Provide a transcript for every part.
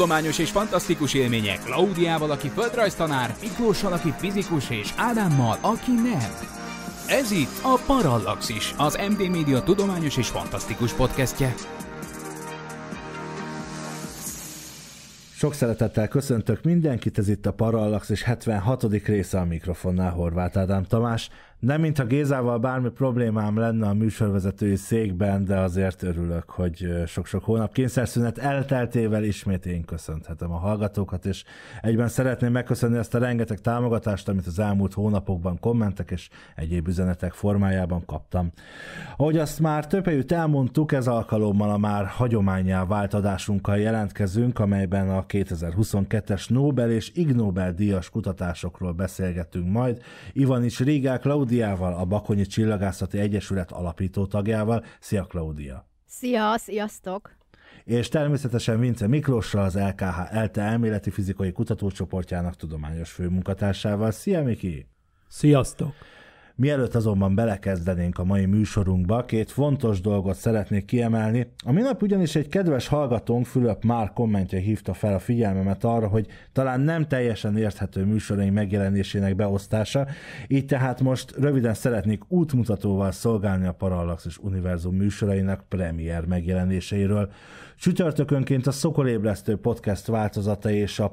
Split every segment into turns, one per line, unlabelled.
tudományos és fantasztikus élmények Klaudiával, aki földrajztanár, Miklóssal, aki fizikus, és Ádámmal, aki nem. Ez itt a Parallaxis, az MD Media tudományos és fantasztikus podcastje.
Sok szeretettel köszöntök mindenkit, ez itt a Parallax és 76. része a mikrofonnál Horváth Ádám Tamás. Nem mintha Gézával bármi problémám lenne a műsorvezetői székben, de azért örülök, hogy sok-sok hónap kényszerszünet elteltével ismét én köszönhetem a hallgatókat, és egyben szeretném megköszönni ezt a rengeteg támogatást, amit az elmúlt hónapokban kommentek és egyéb üzenetek formájában kaptam. Ahogy azt már több helyütt elmondtuk, ez alkalommal a már hagyományá vált adásunkkal jelentkezünk, amelyben a 2022-es Nobel és Ig Nobel díjas kutatásokról beszélgetünk majd. Ivan is Rigák, Laud Klaudiával, a Bakonyi Csillagászati Egyesület alapító tagjával. Szia, Klaudia!
Szia, sziasztok!
És természetesen Vince Miklósra az LKH ELTE elméleti fizikai kutatócsoportjának tudományos főmunkatársával. Szia, Miki! Sziasztok! Mielőtt azonban belekezdenénk a mai műsorunkba, két fontos dolgot szeretnék kiemelni. A minap ugyanis egy kedves hallgatónk, Fülöp már kommentje hívta fel a figyelmemet arra, hogy talán nem teljesen érthető műsoraink megjelenésének beosztása, így tehát most röviden szeretnék útmutatóval szolgálni a és Univerzum műsorainak premier megjelenéseiről. Csütörtökönként a Szokolébresztő podcast változata és a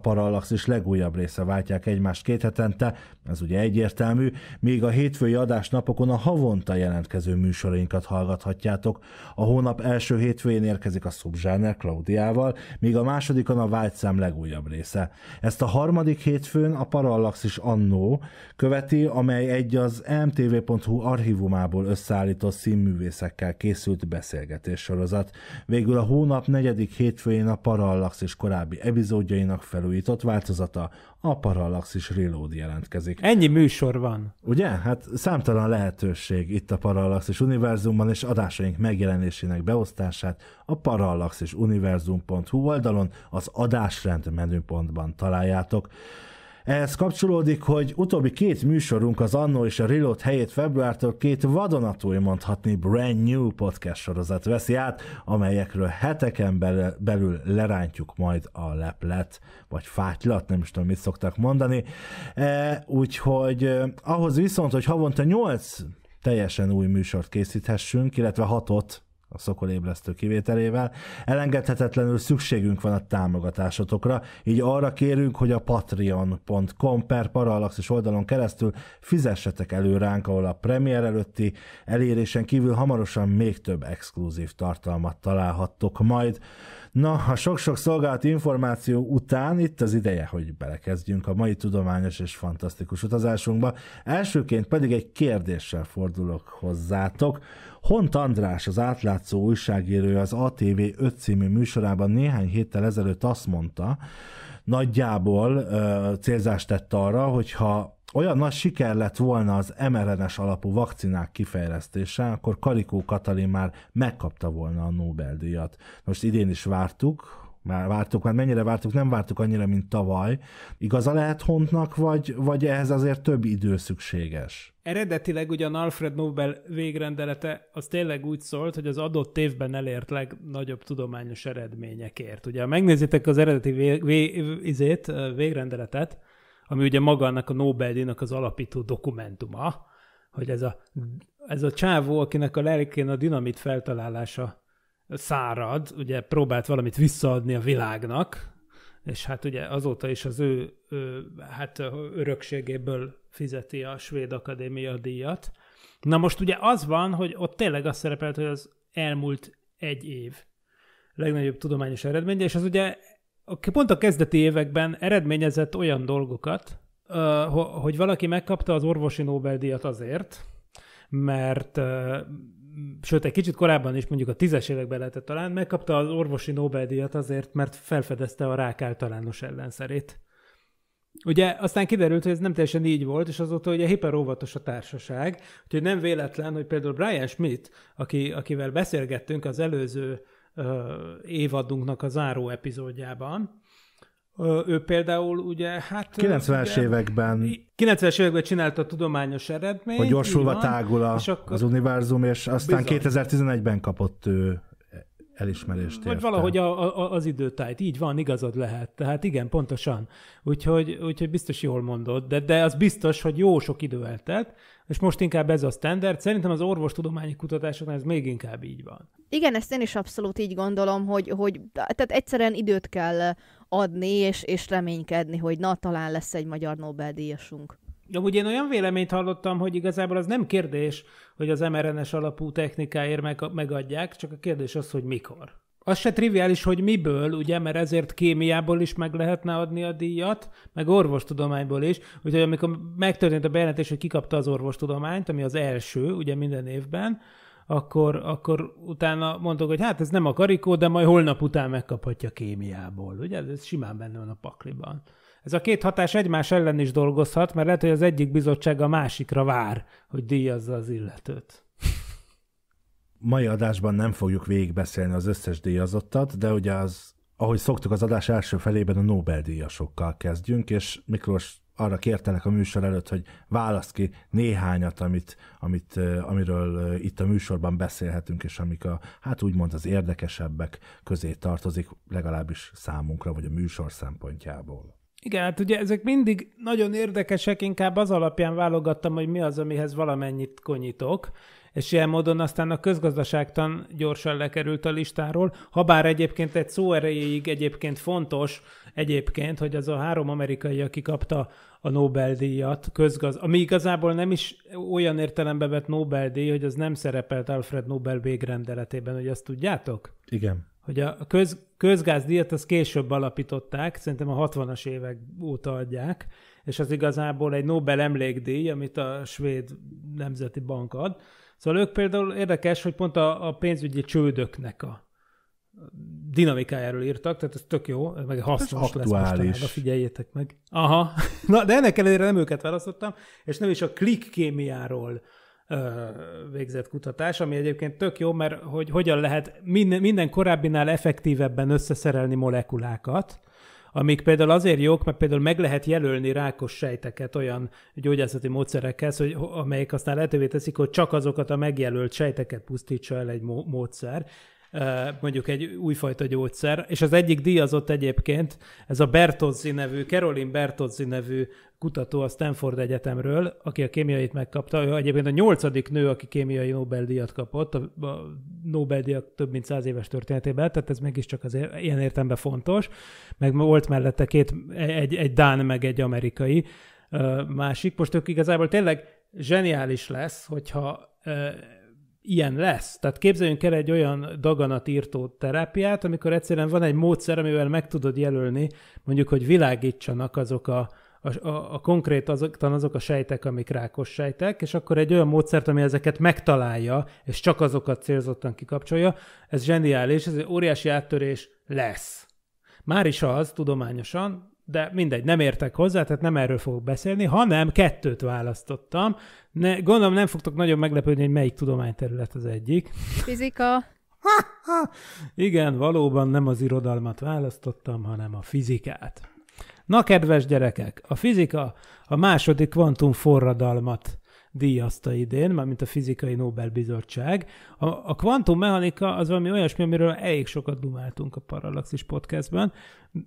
is legújabb része váltják egymást két hetente, ez ugye egyértelmű, míg a hétfői adásnapokon a havonta jelentkező műsorainkat hallgathatjátok. A hónap első hétfőjén érkezik a Subzsáner Klaudiával, míg a másodikon a Vágyszám legújabb része. Ezt a harmadik hétfőn a Parallaxis Annó követi, amely egy az mtv.hu archívumából összeállított színművészekkel készült beszélgetés sorozat. Végül a hónap negyedik hétfőjén a Parallaxis korábbi epizódjainak felújított változata, a Parallaxis Reload jelentkezik.
Ennyi műsor van.
Ugye? Hát számtalan lehetőség itt a Parallaxis Univerzumban, és adásaink megjelenésének beosztását a parallaxisuniverzum.hu oldalon az adásrend menüpontban találjátok. Ehhez kapcsolódik, hogy utóbbi két műsorunk az anno és a Reload helyét februártól két vadonatúj mondhatni brand new podcast sorozat veszi át, amelyekről heteken belül, lerántjuk majd a leplet, vagy fátylat, nem is tudom, mit szoktak mondani. E, úgyhogy ahhoz viszont, hogy havonta nyolc teljesen új műsort készíthessünk, illetve hatot a szokolébresztő kivételével. Elengedhetetlenül szükségünk van a támogatásotokra, így arra kérünk, hogy a patreon.com per parallaxis oldalon keresztül fizessetek elő ránk, ahol a premier előtti elérésen kívül hamarosan még több exkluzív tartalmat találhattok majd. Na, a sok-sok szolgálati információ után itt az ideje, hogy belekezdjünk a mai tudományos és fantasztikus utazásunkba. Elsőként pedig egy kérdéssel fordulok hozzátok. Hont András, az átlátszó újságírő az ATV 5 című műsorában néhány héttel ezelőtt azt mondta, nagyjából uh, célzást tett arra, hogyha olyan nagy siker lett volna az mrna alapú vakcinák kifejlesztése, akkor Karikó Katalin már megkapta volna a Nobel-díjat. Most idén is vártuk, már vártuk, már hát mennyire vártuk, nem vártuk annyira, mint tavaly. Igaza lehet Hontnak, vagy, vagy ehhez azért több idő szükséges?
Eredetileg ugyan Alfred Nobel végrendelete az tényleg úgy szólt, hogy az adott évben elért legnagyobb tudományos eredményekért. Ugye, ha megnézitek az eredeti vé- vé- izét, végrendeletet, ami ugye maga annak a Nobel-díjnak az alapító dokumentuma, hogy ez a, ez a csávó, akinek a lelkén a dinamit feltalálása szárad, ugye próbált valamit visszaadni a világnak, és hát ugye azóta is az ő, ő hát örökségéből fizeti a Svéd Akadémia díjat. Na most ugye az van, hogy ott tényleg az szerepelt, hogy az elmúlt egy év legnagyobb tudományos eredménye, és az ugye pont a kezdeti években eredményezett olyan dolgokat, hogy valaki megkapta az orvosi Nobel-díjat azért, mert sőt, egy kicsit korábban is, mondjuk a tízes években lehetett talán, megkapta az orvosi Nobel-díjat azért, mert felfedezte a rák általános ellenszerét. Ugye aztán kiderült, hogy ez nem teljesen így volt, és azóta ugye óvatos a társaság, úgyhogy nem véletlen, hogy például Brian Schmidt, aki, akivel beszélgettünk az előző évadunknak a záró epizódjában. Ő például ugye, hát... 90-es
években.
90-es években csinálta a tudományos eredményt. Hogy gyorsulva tágul a, akkor, az
univerzum, és aztán bizony. 2011-ben kapott ő elismerést Vagy valahogy
a, a, az időtájt. Így van, igazad lehet. Tehát igen, pontosan. Úgyhogy, úgyhogy biztos jól mondod, de, de az biztos, hogy jó sok idő eltelt, és most inkább ez a standard. Szerintem az orvostudományi kutatásoknál ez még inkább így van.
Igen, ezt én is abszolút így gondolom, hogy, hogy tehát egyszerűen időt kell adni, és, és reménykedni, hogy na, talán lesz egy magyar Nobel-díjasunk.
Amúgy én olyan véleményt hallottam, hogy igazából az nem kérdés, hogy az mRNS alapú technikáért meg, megadják, csak a kérdés az, hogy mikor. Az se triviális, hogy miből, ugye, mert ezért kémiából is meg lehetne adni a díjat, meg orvostudományból is. Úgyhogy amikor megtörtént a bejelentés, hogy kikapta az orvostudományt, ami az első, ugye minden évben, akkor, akkor utána mondtuk, hogy hát ez nem a karikó, de majd holnap után megkaphatja kémiából. Ugye ez simán benne van a pakliban. Ez a két hatás egymás ellen is dolgozhat, mert lehet, hogy az egyik bizottság a másikra vár, hogy díjazza az illetőt.
Mai adásban nem fogjuk végigbeszélni az összes díjazottat, de ugye az, ahogy szoktuk az adás első felében a Nobel-díjasokkal kezdjünk, és Miklós arra kértelek a műsor előtt, hogy válasz ki néhányat, amit, amit, amiről itt a műsorban beszélhetünk, és amik a, hát úgymond az érdekesebbek közé tartozik, legalábbis számunkra, vagy a műsor szempontjából.
Igen, hát ugye ezek mindig nagyon érdekesek, inkább az alapján válogattam, hogy mi az, amihez valamennyit konyítok, és ilyen módon aztán a közgazdaságtan gyorsan lekerült a listáról, habár egyébként egy szó erejéig egyébként fontos, egyébként, hogy az a három amerikai, aki kapta a Nobel-díjat, közgaz, ami igazából nem is olyan értelembe vett Nobel-díj, hogy az nem szerepelt Alfred Nobel végrendeletében, hogy azt tudjátok? Igen hogy a köz, közgázdíjat az később alapították, szerintem a 60-as évek óta adják, és az igazából egy Nobel emlékdíj, amit a Svéd Nemzeti Bank ad. Szóval ők például érdekes, hogy pont a, a pénzügyi csődöknek a dinamikájáról írtak, tehát ez tök jó, meg hasznos lesz mostanában, figyeljétek meg. Aha, na de ennek ellenére nem őket választottam, és nem is a klikkémiáról, kémiáról végzett kutatás, ami egyébként tök jó, mert hogy hogyan lehet minden, minden korábbinál effektívebben összeszerelni molekulákat, amik például azért jók, mert például meg lehet jelölni rákos sejteket olyan gyógyászati módszerekhez, hogy, amelyik aztán lehetővé teszik, hogy csak azokat a megjelölt sejteket pusztítsa el egy módszer mondjuk egy újfajta gyógyszer, és az egyik díjazott egyébként, ez a Bertozzi nevű, Caroline Bertozzi nevű kutató a Stanford Egyetemről, aki a kémiait megkapta, ő egyébként a nyolcadik nő, aki kémiai Nobel-díjat kapott, a Nobel-díjak több mint száz éves történetében, tehát ez mégiscsak az ilyen értemben fontos, meg volt mellette két, egy, egy Dán, meg egy amerikai másik. Most ők igazából tényleg zseniális lesz, hogyha ilyen lesz. Tehát képzeljünk el egy olyan daganatírtó terápiát, amikor egyszerűen van egy módszer, amivel meg tudod jelölni, mondjuk, hogy világítsanak azok a, a, a, a konkrét azok, azok a sejtek, amik rákos sejtek, és akkor egy olyan módszert, ami ezeket megtalálja, és csak azokat célzottan kikapcsolja, ez zseniális, ez egy óriási áttörés lesz. Már is az tudományosan, de mindegy, nem értek hozzá, tehát nem erről fogok beszélni, hanem kettőt választottam. Ne, gondolom nem fogtok nagyon meglepődni, hogy melyik tudományterület az egyik.
Fizika.
Igen, valóban nem az irodalmat választottam, hanem a fizikát. Na, kedves gyerekek, a fizika a második kvantum forradalmat díjazta idén, mint a fizikai Nobel-bizottság. A, a kvantummechanika az valami olyasmi, amiről elég sokat dumáltunk a Parallaxis podcastben,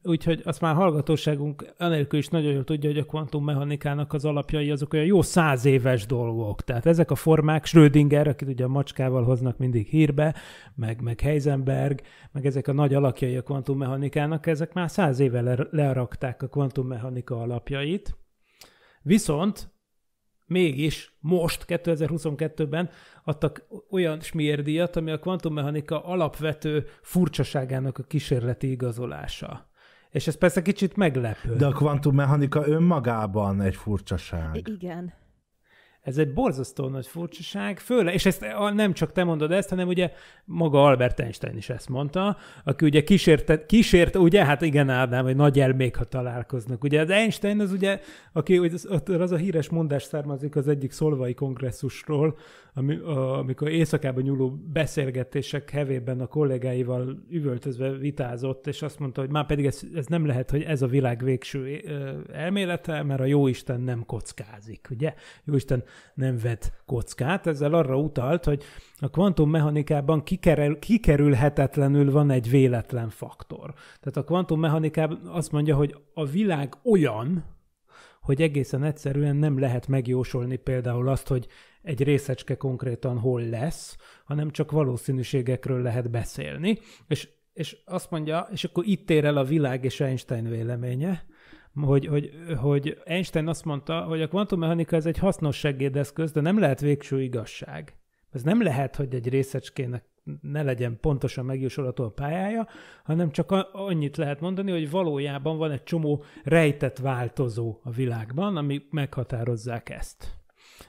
úgyhogy azt már hallgatóságunk anélkül is nagyon jól tudja, hogy a kvantummechanikának az alapjai azok olyan jó száz éves dolgok. Tehát ezek a formák, Schrödinger, akit ugye a macskával hoznak mindig hírbe, meg, meg Heisenberg, meg ezek a nagy alakjai a kvantummechanikának, ezek már száz éve lerakták a kvantummechanika alapjait. Viszont mégis most, 2022-ben adtak olyan smérdíjat, ami a kvantummechanika alapvető furcsaságának a kísérleti igazolása. És ez persze kicsit meglepő. De a
kvantummechanika önmagában egy furcsaság.
igen. Ez egy borzasztó nagy furcsaság, főleg, és ezt nem csak te mondod ezt, hanem ugye maga Albert Einstein is ezt mondta, aki ugye kísérte, kísért, ugye, hát igen, Ádám, hogy nagy elmék, ha találkoznak. Ugye az Einstein az ugye, aki az, az a híres mondás származik az egyik szolvai kongresszusról, amikor éjszakában nyúló beszélgetések hevében a kollégáival üvöltözve vitázott, és azt mondta, hogy már pedig ez, ez nem lehet, hogy ez a világ végső elmélete, mert a jóisten nem kockázik, ugye? Jóisten nem vet kockát, ezzel arra utalt, hogy a kvantummechanikában kikerül, kikerülhetetlenül van egy véletlen faktor. Tehát a kvantummechanikában azt mondja, hogy a világ olyan, hogy egészen egyszerűen nem lehet megjósolni például azt, hogy egy részecske konkrétan hol lesz, hanem csak valószínűségekről lehet beszélni. És, és azt mondja, és akkor itt ér el a világ és Einstein véleménye, hogy, hogy, hogy Einstein azt mondta, hogy a kvantummechanika ez egy hasznos segédeszköz, de nem lehet végső igazság. Ez nem lehet, hogy egy részecskének ne legyen pontosan megjósolható a pályája, hanem csak annyit lehet mondani, hogy valójában van egy csomó rejtett változó a világban, ami meghatározzák ezt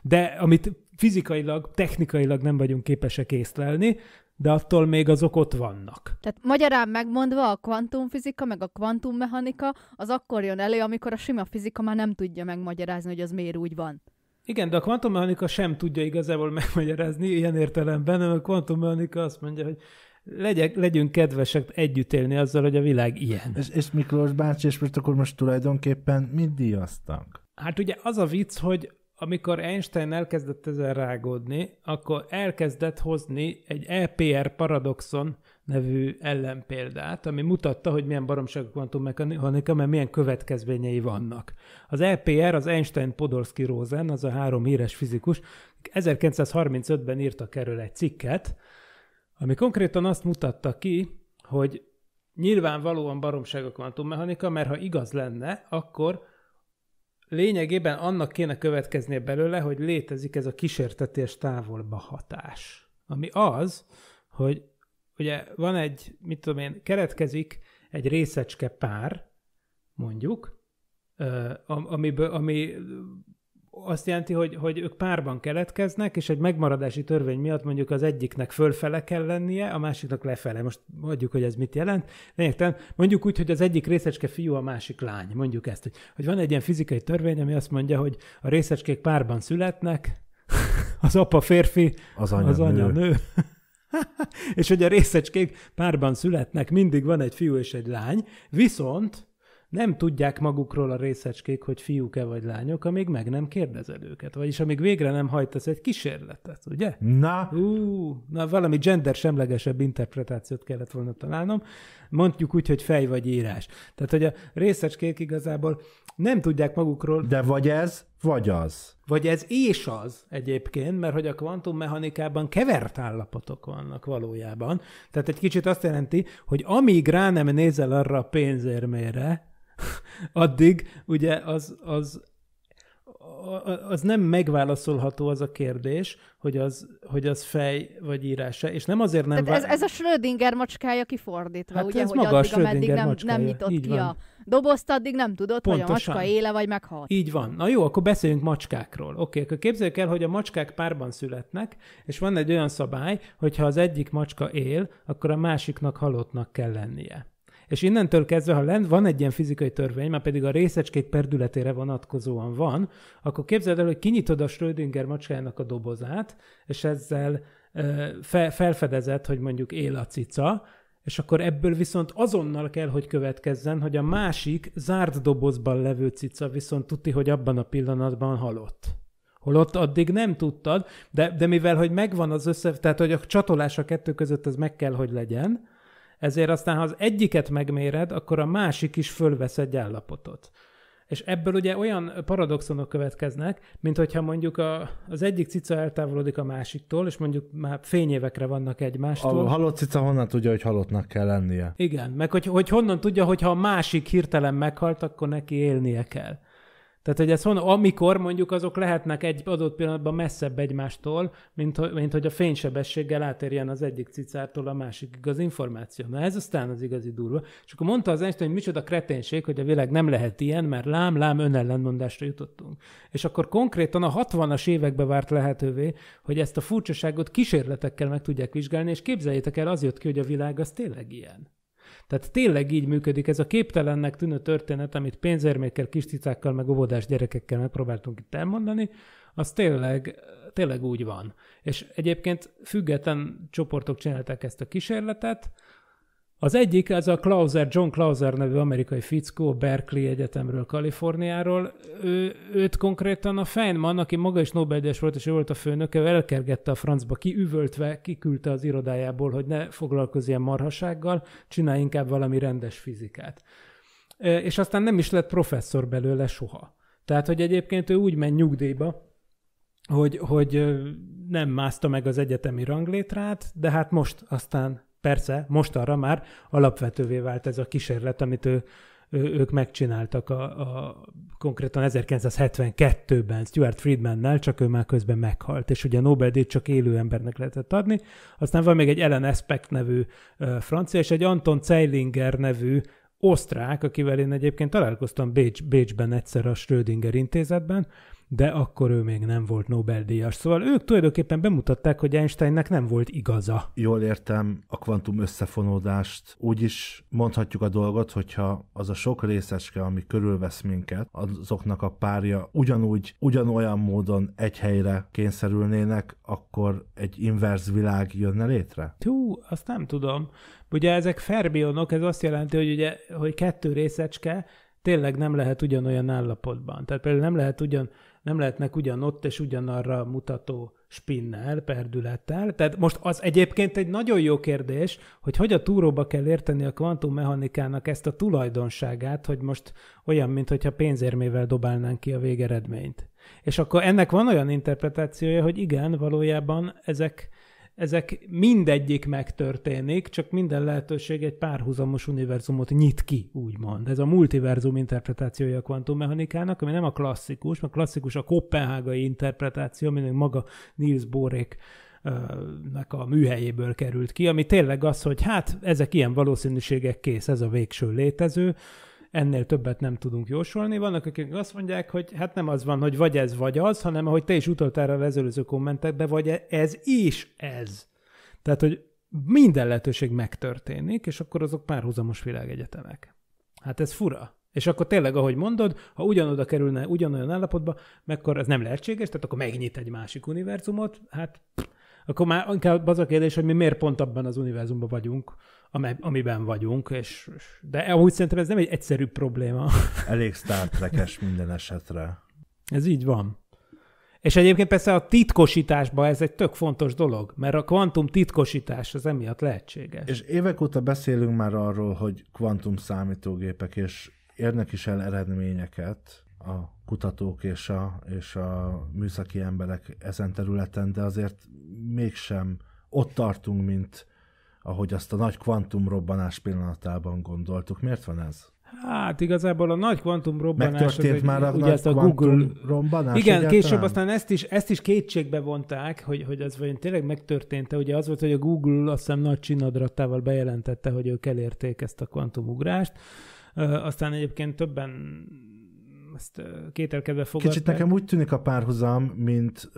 de amit fizikailag, technikailag nem vagyunk képesek észlelni, de attól még azok ott vannak.
Tehát magyarán megmondva, a kvantumfizika meg a kvantummechanika az akkor jön elő, amikor a sima fizika már nem tudja megmagyarázni, hogy az miért úgy van.
Igen, de a kvantummechanika sem tudja igazából megmagyarázni ilyen értelemben, hanem a kvantummechanika azt mondja, hogy legyek, legyünk kedvesek együtt élni azzal, hogy a világ ilyen.
És, és Miklós bácsi, és most akkor most tulajdonképpen mit díjaztak?
Hát ugye az a vicc, hogy amikor Einstein elkezdett ezen rágódni, akkor elkezdett hozni egy EPR paradoxon nevű ellenpéldát, ami mutatta, hogy milyen baromság a kvantummechanika, mert milyen következményei vannak. Az EPR, az Einstein-Podolsky-Rosen, az a három híres fizikus, 1935-ben írtak erről egy cikket, ami konkrétan azt mutatta ki, hogy nyilvánvalóan baromság a kvantummechanika, mert ha igaz lenne, akkor lényegében annak kéne következnie belőle, hogy létezik ez a kísértetés távolba hatás. Ami az, hogy ugye van egy, mit tudom én, keretkezik egy részecske pár, mondjuk, amiből, ami azt jelenti, hogy, hogy ők párban keletkeznek, és egy megmaradási törvény miatt mondjuk az egyiknek fölfele kell lennie, a másiknak lefele. Most mondjuk, hogy ez mit jelent. Lényegtelen, mondjuk úgy, hogy az egyik részecske fiú, a másik lány. Mondjuk ezt, hogy, hogy van egy ilyen fizikai törvény, ami azt mondja, hogy a részecskék párban születnek, az apa férfi, az anya, az anya nő. nő. és hogy a részecskék párban születnek, mindig van egy fiú és egy lány, viszont nem tudják magukról a részecskék, hogy fiúk-e vagy lányok, amíg meg nem kérdezed őket, vagyis amíg végre nem hajtasz egy kísérletet, ugye? Na! Ú, na valami gender semlegesebb interpretációt kellett volna találnom, mondjuk úgy, hogy fej vagy írás. Tehát, hogy a részecskék igazából nem tudják magukról... De vagy ez, vagy az. Vagy ez és az egyébként, mert hogy a kvantummechanikában kevert állapotok vannak valójában. Tehát egy kicsit azt jelenti, hogy amíg rá nem nézel arra a pénzérmére, addig ugye az, az, az nem megválaszolható az a kérdés, hogy az, hogy az fej vagy írása, és nem azért nem... vá- ez, ez a
Schrödinger macskája kifordítva, hát ugye, ez hogy maga addig, ameddig nem, nem nyitott Így ki van. a dobozt, addig nem tudod, Pontosan. hogy a macska éle vagy meghalt.
Így van. Na jó, akkor beszéljünk macskákról. Oké, okay, akkor képzeljük el, hogy a macskák párban születnek, és van egy olyan szabály, hogy ha az egyik macska él, akkor a másiknak halottnak kell lennie. És innentől kezdve, ha lent van egy ilyen fizikai törvény, már pedig a részecskék perdületére vonatkozóan van, akkor képzeld el, hogy kinyitod a Schrödinger macskájának a dobozát, és ezzel fe, felfedezed, hogy mondjuk él a cica, és akkor ebből viszont azonnal kell, hogy következzen, hogy a másik zárt dobozban levő cica viszont tudti, hogy abban a pillanatban halott. Holott addig nem tudtad, de, de mivel, hogy megvan az össze, tehát hogy a csatolás a kettő között az meg kell, hogy legyen, ezért aztán, ha az egyiket megméred, akkor a másik is fölvesz egy állapotot. És ebből ugye olyan paradoxonok következnek, mint hogyha mondjuk a, az egyik cica eltávolodik a másiktól, és mondjuk már fényévekre vannak egymástól. A
halott cica honnan tudja, hogy halottnak kell lennie?
Igen, meg hogy, hogy honnan tudja, hogy ha a másik hirtelen meghalt, akkor neki élnie kell. Tehát, hogy ez honnan, amikor mondjuk azok lehetnek egy adott pillanatban messzebb egymástól, mint, mint hogy a fénysebességgel átérjen az egyik cicártól a másikig az információ. Na ez aztán az igazi durva. És akkor mondta az Einstein, hogy micsoda kreténség, hogy a világ nem lehet ilyen, mert lám, lám önellenmondásra jutottunk. És akkor konkrétan a 60-as évekbe várt lehetővé, hogy ezt a furcsaságot kísérletekkel meg tudják vizsgálni, és képzeljétek el, az jött ki, hogy a világ az tényleg ilyen. Tehát tényleg így működik ez a képtelennek tűnő történet, amit pénzérmékkel, kisticákkal, meg óvodás gyerekekkel megpróbáltunk itt elmondani, az tényleg, tényleg úgy van. És egyébként független csoportok csinálták ezt a kísérletet, az egyik, ez a Clauser, John Clauser nevű amerikai fickó, Berkeley Egyetemről, Kaliforniáról. Ő, őt konkrétan a Feynman, aki maga is Nobel-díjas volt, és ő volt a főnöke, elkergette a francba, kiüvöltve, kiküldte az irodájából, hogy ne foglalkozz ilyen marhasággal, csinálj inkább valami rendes fizikát. És aztán nem is lett professzor belőle soha. Tehát, hogy egyébként ő úgy ment nyugdíjba, hogy, hogy nem mászta meg az egyetemi ranglétrát, de hát most aztán Persze, mostanra már alapvetővé vált ez a kísérlet, amit ő, ő, ők megcsináltak a, a konkrétan 1972-ben Stuart Friedmannel, csak ő már közben meghalt, és ugye a Nobel-díjat csak élő embernek lehetett adni. Aztán van még egy Ellen Aspect nevű uh, francia, és egy Anton Zeilinger nevű osztrák, akivel én egyébként találkoztam Bécs, Bécsben egyszer a Schrödinger intézetben, de akkor ő még nem volt Nobel-díjas. Szóval ők tulajdonképpen bemutatták, hogy Einsteinnek nem volt igaza.
Jól értem a kvantum összefonódást. Úgy is mondhatjuk a dolgot, hogyha az a sok részecske, ami körülvesz minket, azoknak a párja ugyanúgy, ugyanolyan módon egy helyre kényszerülnének, akkor egy inverz világ jönne létre?
Tú, azt nem tudom. Ugye ezek fermionok, ez azt jelenti, hogy, ugye, hogy kettő részecske, tényleg nem lehet ugyanolyan állapotban. Tehát például nem lehet ugyan, nem lehetnek ugyanott és ugyanarra mutató spinnel, perdülettel. Tehát most az egyébként egy nagyon jó kérdés, hogy hogy a túróba kell érteni a kvantummechanikának ezt a tulajdonságát, hogy most olyan, mintha pénzérmével dobálnánk ki a végeredményt. És akkor ennek van olyan interpretációja, hogy igen, valójában ezek ezek mindegyik megtörténik, csak minden lehetőség egy párhuzamos univerzumot nyit ki, úgymond. Ez a multiverzum interpretációja a kvantummechanikának, ami nem a klasszikus, mert klasszikus a kopenhágai interpretáció, aminek maga Niels Borék a műhelyéből került ki, ami tényleg az, hogy hát ezek ilyen valószínűségek kész, ez a végső létező, ennél többet nem tudunk jósolni. Vannak, akik azt mondják, hogy hát nem az van, hogy vagy ez, vagy az, hanem ahogy te is utaltál az előző kommentekbe, vagy ez is ez. Tehát, hogy minden lehetőség megtörténik, és akkor azok párhuzamos világegyetemek. Hát ez fura. És akkor tényleg, ahogy mondod, ha ugyanoda kerülne ugyanolyan állapotba, mekkor ez nem lehetséges, tehát akkor megnyit egy másik univerzumot, hát pff, akkor már inkább az a kérdés, hogy mi miért pont abban az univerzumban vagyunk, amiben vagyunk, és, de amúgy szerintem ez nem egy egyszerű probléma.
Elég sztártrekes minden esetre.
Ez így van. És egyébként persze a titkosításban ez egy tök fontos dolog, mert a kvantum titkosítás az emiatt lehetséges. És
évek óta beszélünk már arról, hogy kvantum számítógépek, és érnek is el eredményeket a kutatók és a, és a műszaki emberek ezen területen, de azért mégsem ott tartunk, mint ahogy azt a nagy kvantumrobbanás pillanatában gondoltuk. Miért van ez?
Hát igazából a nagy kvantumrobbanás... Megtörtént egy, már a ugye nagy a Google robbanás? Igen, egyáltalán? később aztán ezt is, ezt is kétségbe vonták, hogy, hogy ez vajon tényleg megtörtént-e. Ugye az volt, hogy a Google azt hiszem nagy csinadratával bejelentette, hogy ők elérték ezt a kvantumugrást. Aztán egyébként többen ezt kételkedve fogadták. Kicsit nekem úgy tűnik a párhuzam,
mint,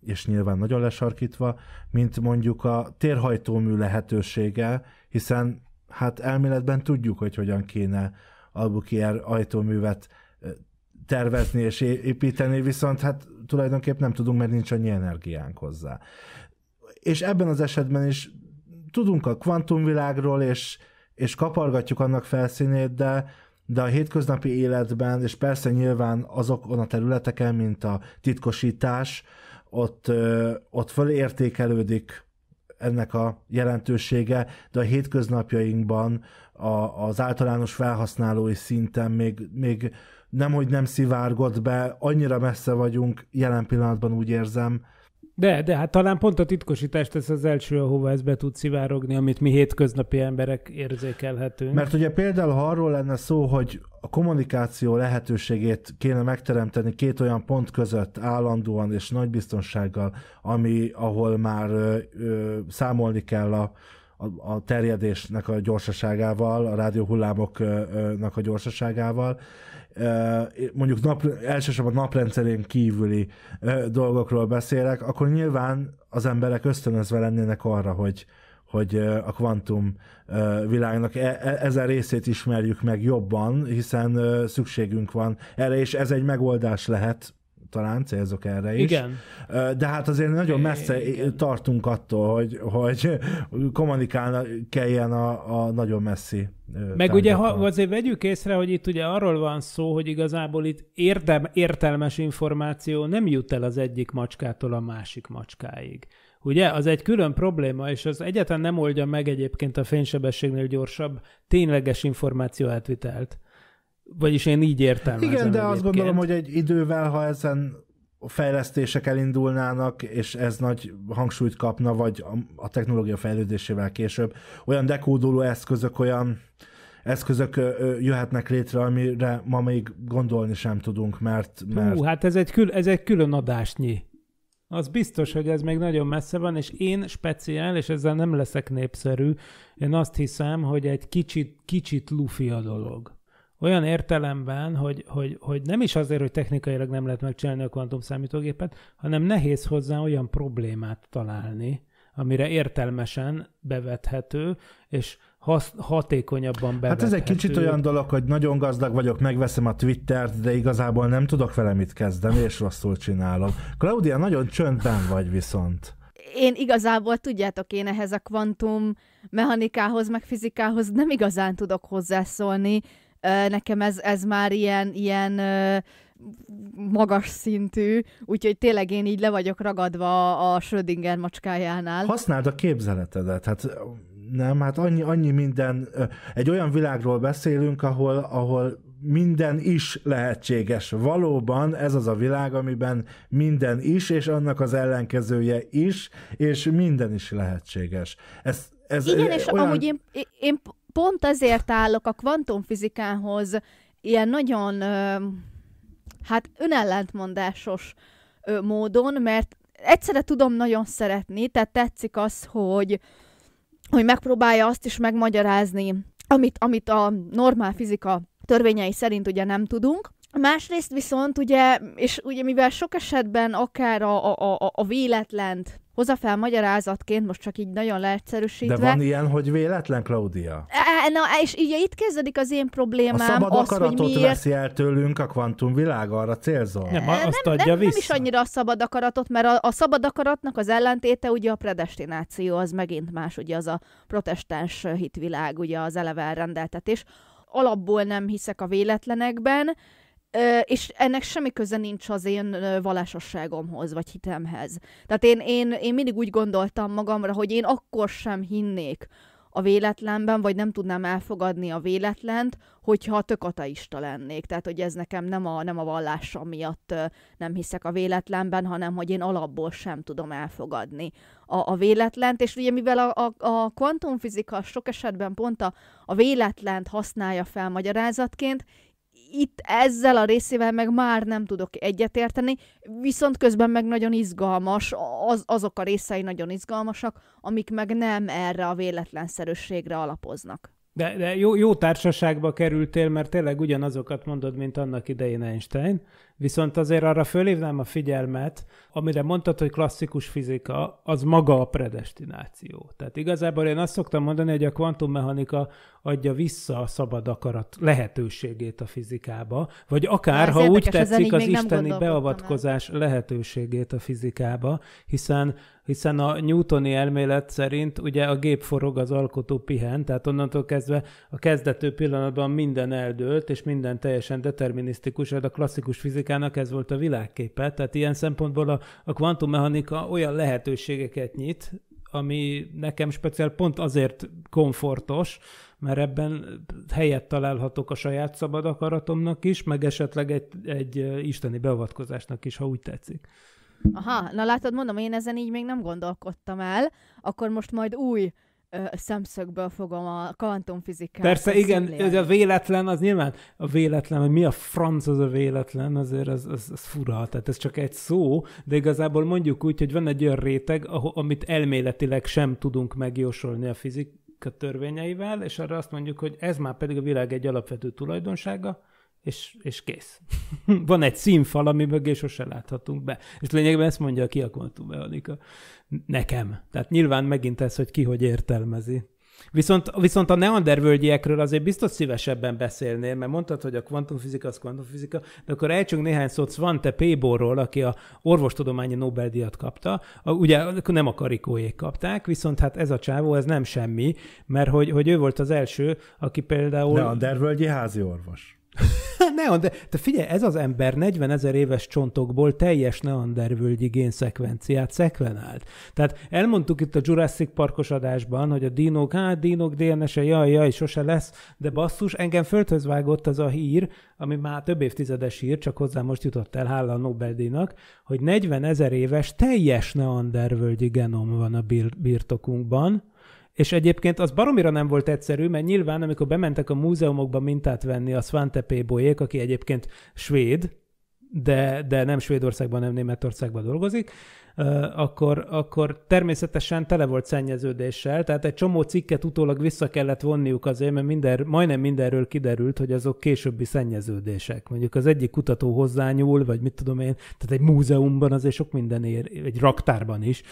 és nyilván nagyon lesarkítva, mint mondjuk a térhajtómű lehetősége, hiszen hát elméletben tudjuk, hogy hogyan kéne albuquerque ajtóművet tervezni és építeni, viszont hát tulajdonképp nem tudunk, mert nincs annyi energiánk hozzá. És ebben az esetben is tudunk a kvantumvilágról, és, és kapargatjuk annak felszínét, de de a hétköznapi életben, és persze nyilván azokon a területeken, mint a titkosítás, ott, ott fölértékelődik ennek a jelentősége, de a hétköznapjainkban a, az általános felhasználói szinten még, még nem, hogy nem szivárgott be, annyira messze vagyunk, jelen pillanatban úgy érzem,
de, de hát talán pont a titkosítás tesz az első, ahova ez be tud szivárogni, amit mi hétköznapi emberek érzékelhetünk. Mert ugye
például, ha arról lenne szó, hogy a kommunikáció lehetőségét kéne megteremteni két olyan pont között állandóan és nagy biztonsággal, ami, ahol már ö, ö, számolni kell a, a, a terjedésnek a gyorsaságával, a rádióhullámoknak a gyorsaságával, mondjuk nap, elsősorban naprendszerén kívüli dolgokról beszélek, akkor nyilván az emberek ösztönözve lennének arra, hogy, hogy a kvantum világnak e, e, ezen részét ismerjük meg jobban, hiszen szükségünk van erre, és ez egy megoldás lehet talán célzok erre is. Igen. De hát azért nagyon messze Igen. tartunk attól, hogy, hogy kommunikálni kelljen a, a nagyon messzi meg ugye ha,
azért vegyük észre, hogy itt ugye arról van szó, hogy igazából itt érdem, értelmes információ nem jut el az egyik macskától a másik macskáig. Ugye, az egy külön probléma, és az egyetlen nem oldja meg egyébként a fénysebességnél gyorsabb tényleges információ átvitelt. Vagyis én így értem. Igen, de azt gondolom,
hogy egy idővel, ha ezen fejlesztések elindulnának, és ez nagy hangsúlyt kapna, vagy a technológia fejlődésével később, olyan dekódoló eszközök, olyan eszközök jöhetnek létre, amire ma még gondolni sem tudunk, mert... mert... Hú,
hát ez egy, kül, ez egy külön adásnyi. Az biztos, hogy ez még nagyon messze van, és én speciál, és ezzel nem leszek népszerű, én azt hiszem, hogy egy kicsit, kicsit lufi a dolog. Olyan értelemben, hogy, hogy, hogy nem is azért, hogy technikailag nem lehet megcsinálni a kvantum számítógépet, hanem nehéz hozzá olyan problémát találni, amire értelmesen bevethető, és hasz, hatékonyabban bevethető. Hát ez egy kicsit olyan dolog,
hogy nagyon gazdag vagyok, megveszem a Twittert, de igazából nem tudok vele mit kezdeni, és rosszul csinálom. Claudia, nagyon csöndben vagy viszont
én igazából, tudjátok, én ehhez a kvantum mechanikához, meg fizikához nem igazán tudok hozzászólni, nekem ez, ez már ilyen, ilyen magas szintű, úgyhogy tényleg én így le vagyok ragadva a Schrödinger macskájánál.
Használd a képzeletedet, hát nem, hát annyi, annyi minden, egy olyan világról beszélünk, ahol, ahol minden is lehetséges. Valóban ez az a világ, amiben minden is, és annak az ellenkezője is, és minden is lehetséges. Ez,
ez Igen, és olyan... amúgy én, én pont ezért állok a kvantumfizikához ilyen nagyon, hát önellentmondásos módon, mert egyszerre tudom nagyon szeretni, tehát tetszik az, hogy, hogy megpróbálja azt is megmagyarázni, amit, amit a normál fizika törvényei szerint ugye nem tudunk. Másrészt viszont ugye, és ugye mivel sok esetben akár a, a, a, a véletlent hozza fel magyarázatként, most csak így nagyon leegyszerűsítve. De van
ilyen, hogy véletlen, Claudia?
E, e, na, és ugye itt kezdődik az én problémám. A szabad az, hogy miért... veszi
el tőlünk a kvantumvilág, arra célzol? Nem, e, azt nem, adja nem, vissza. nem is
annyira a szabad akaratot, mert a, a szabad akaratnak az ellentéte ugye a predestináció, az megint más, ugye az a protestáns hitvilág, ugye az eleve elrendeltetés. Alapból nem hiszek a véletlenekben, és ennek semmi köze nincs az én vallásosságomhoz, vagy hitemhez. Tehát én, én, én mindig úgy gondoltam magamra, hogy én akkor sem hinnék a véletlenben, vagy nem tudnám elfogadni a véletlent, hogyha tökataista lennék. Tehát, hogy ez nekem nem a, nem a vallásom miatt nem hiszek a véletlenben, hanem hogy én alapból sem tudom elfogadni a, a véletlent. És ugye, mivel a, a, a kvantumfizika sok esetben pont a, a véletlent használja fel magyarázatként, itt ezzel a részével meg már nem tudok egyetérteni, viszont közben meg nagyon izgalmas, az, azok a részei nagyon izgalmasak, amik meg nem erre a véletlenszerűségre alapoznak.
De, de jó, jó társaságba kerültél, mert tényleg ugyanazokat mondod, mint annak idején Einstein, Viszont azért arra fölhívnám a figyelmet, amire mondtad, hogy klasszikus fizika, az maga a predestináció. Tehát igazából én azt szoktam mondani, hogy a kvantummechanika adja vissza a szabad akarat lehetőségét a fizikába, vagy akár, ha úgy tetszik, az isteni beavatkozás el. lehetőségét a fizikába, hiszen hiszen a newtoni elmélet szerint ugye a gép forog, az alkotó pihen, tehát onnantól kezdve a kezdető pillanatban minden eldőlt, és minden teljesen determinisztikus, de a klasszikus fizika fizikának ez volt a világképe, tehát ilyen szempontból a, a kvantummechanika olyan lehetőségeket nyit, ami nekem speciál pont azért komfortos, mert ebben helyet találhatok a saját szabad akaratomnak is, meg esetleg egy, egy isteni beavatkozásnak is, ha úgy tetszik.
Aha, na látod, mondom, én ezen így még nem gondolkodtam el, akkor most majd új szemszögből fogom a kvantumfizikát. Persze, igen, ez a
véletlen, az nyilván a véletlen, hogy mi a franc az a véletlen, azért az, az, az fura, tehát ez csak egy szó, de igazából mondjuk úgy, hogy van egy olyan réteg, ahol, amit elméletileg sem tudunk megjósolni a fizika törvényeivel, és arra azt mondjuk, hogy ez már pedig a világ egy alapvető tulajdonsága, és, és kész. Van egy színfal, ami mögé sose láthatunk be. És lényegben ezt mondja ki a kvantummechanika. Nekem. Tehát nyilván megint ez, hogy ki hogy értelmezi. Viszont, viszont a neandervölgyiekről azért biztos szívesebben beszélnél, mert mondtad, hogy a kvantumfizika az kvantumfizika, de akkor elcsünk néhány szót Svante Péborról, aki a orvostudományi Nobel-díjat kapta. A, ugye nem a karikóék kapták, viszont hát ez a csávó, ez nem semmi, mert hogy, hogy ő volt az első, aki például... Neandervölgyi házi orvos. Neon, de, de figyelj, ez az ember 40 ezer éves csontokból teljes neandervölgyi génszekvenciát szekvenált. Tehát elmondtuk itt a Jurassic Parkos adásban, hogy a dinók, hát dinók DNS-e, jaj, jaj, sose lesz, de basszus, engem földhöz vágott az a hír, ami már több évtizedes hír, csak hozzá most jutott el, hála a Nobel-díjnak, hogy 40 ezer éves teljes neandervölgyi genom van a birtokunkban, és egyébként az baromira nem volt egyszerű, mert nyilván, amikor bementek a múzeumokba mintát venni a Svante Pébolyék, aki egyébként svéd, de, de nem Svédországban, nem Németországban dolgozik, akkor, akkor természetesen tele volt szennyeződéssel, tehát egy csomó cikket utólag vissza kellett vonniuk azért, mert minden, majdnem mindenről kiderült, hogy azok későbbi szennyeződések. Mondjuk az egyik kutató hozzányúl, vagy mit tudom én, tehát egy múzeumban azért sok minden ér, egy raktárban is.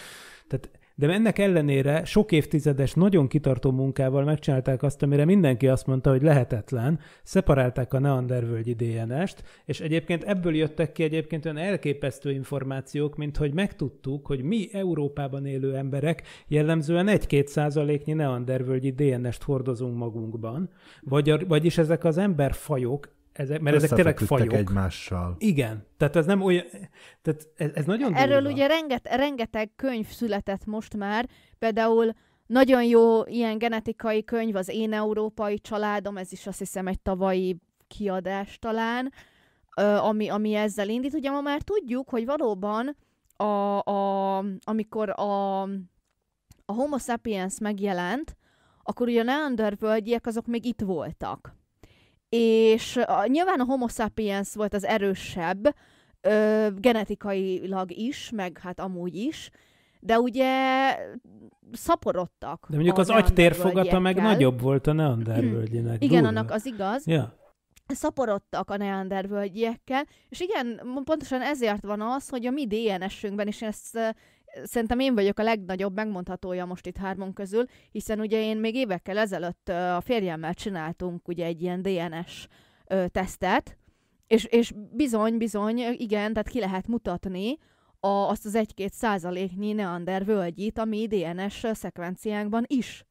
Tehát de ennek ellenére sok évtizedes, nagyon kitartó munkával megcsinálták azt, amire mindenki azt mondta, hogy lehetetlen, szeparálták a neandervölgyi DNS-t, és egyébként ebből jöttek ki egyébként olyan elképesztő információk, mint hogy megtudtuk, hogy mi Európában élő emberek jellemzően 1-2 százaléknyi neandervölgyi DNS-t hordozunk magunkban, vagy vagyis ezek az emberfajok ezek, mert ezek tényleg fajok. egymással. Igen, tehát ez nem olyan, tehát ez, ez nagyon Erről durva.
ugye renget, rengeteg könyv született most már, például nagyon jó ilyen genetikai könyv, az Én Európai Családom, ez is azt hiszem egy tavalyi kiadás talán, ami, ami ezzel indít. Ugye ma már tudjuk, hogy valóban a, a, amikor a, a Homo sapiens megjelent, akkor ugye a neandervölgyiek azok még itt voltak és a, nyilván a homo sapiens volt az erősebb, ö, genetikailag is, meg hát amúgy is, de ugye szaporodtak. De mondjuk az agytérfogata meg nagyobb
volt a neandervölgyinek. Hmm. Igen, annak
az igaz. Ja. Szaporodtak a neandervölgyiekkel, és igen, pontosan ezért van az, hogy a mi DNS-ünkben, és én ezt szerintem én vagyok a legnagyobb megmondhatója most itt hármon közül, hiszen ugye én még évekkel ezelőtt a férjemmel csináltunk ugye egy ilyen DNS tesztet, és, és bizony, bizony, igen, tehát ki lehet mutatni a, azt az egy-két százaléknyi neander völgyit, ami DNS szekvenciánkban is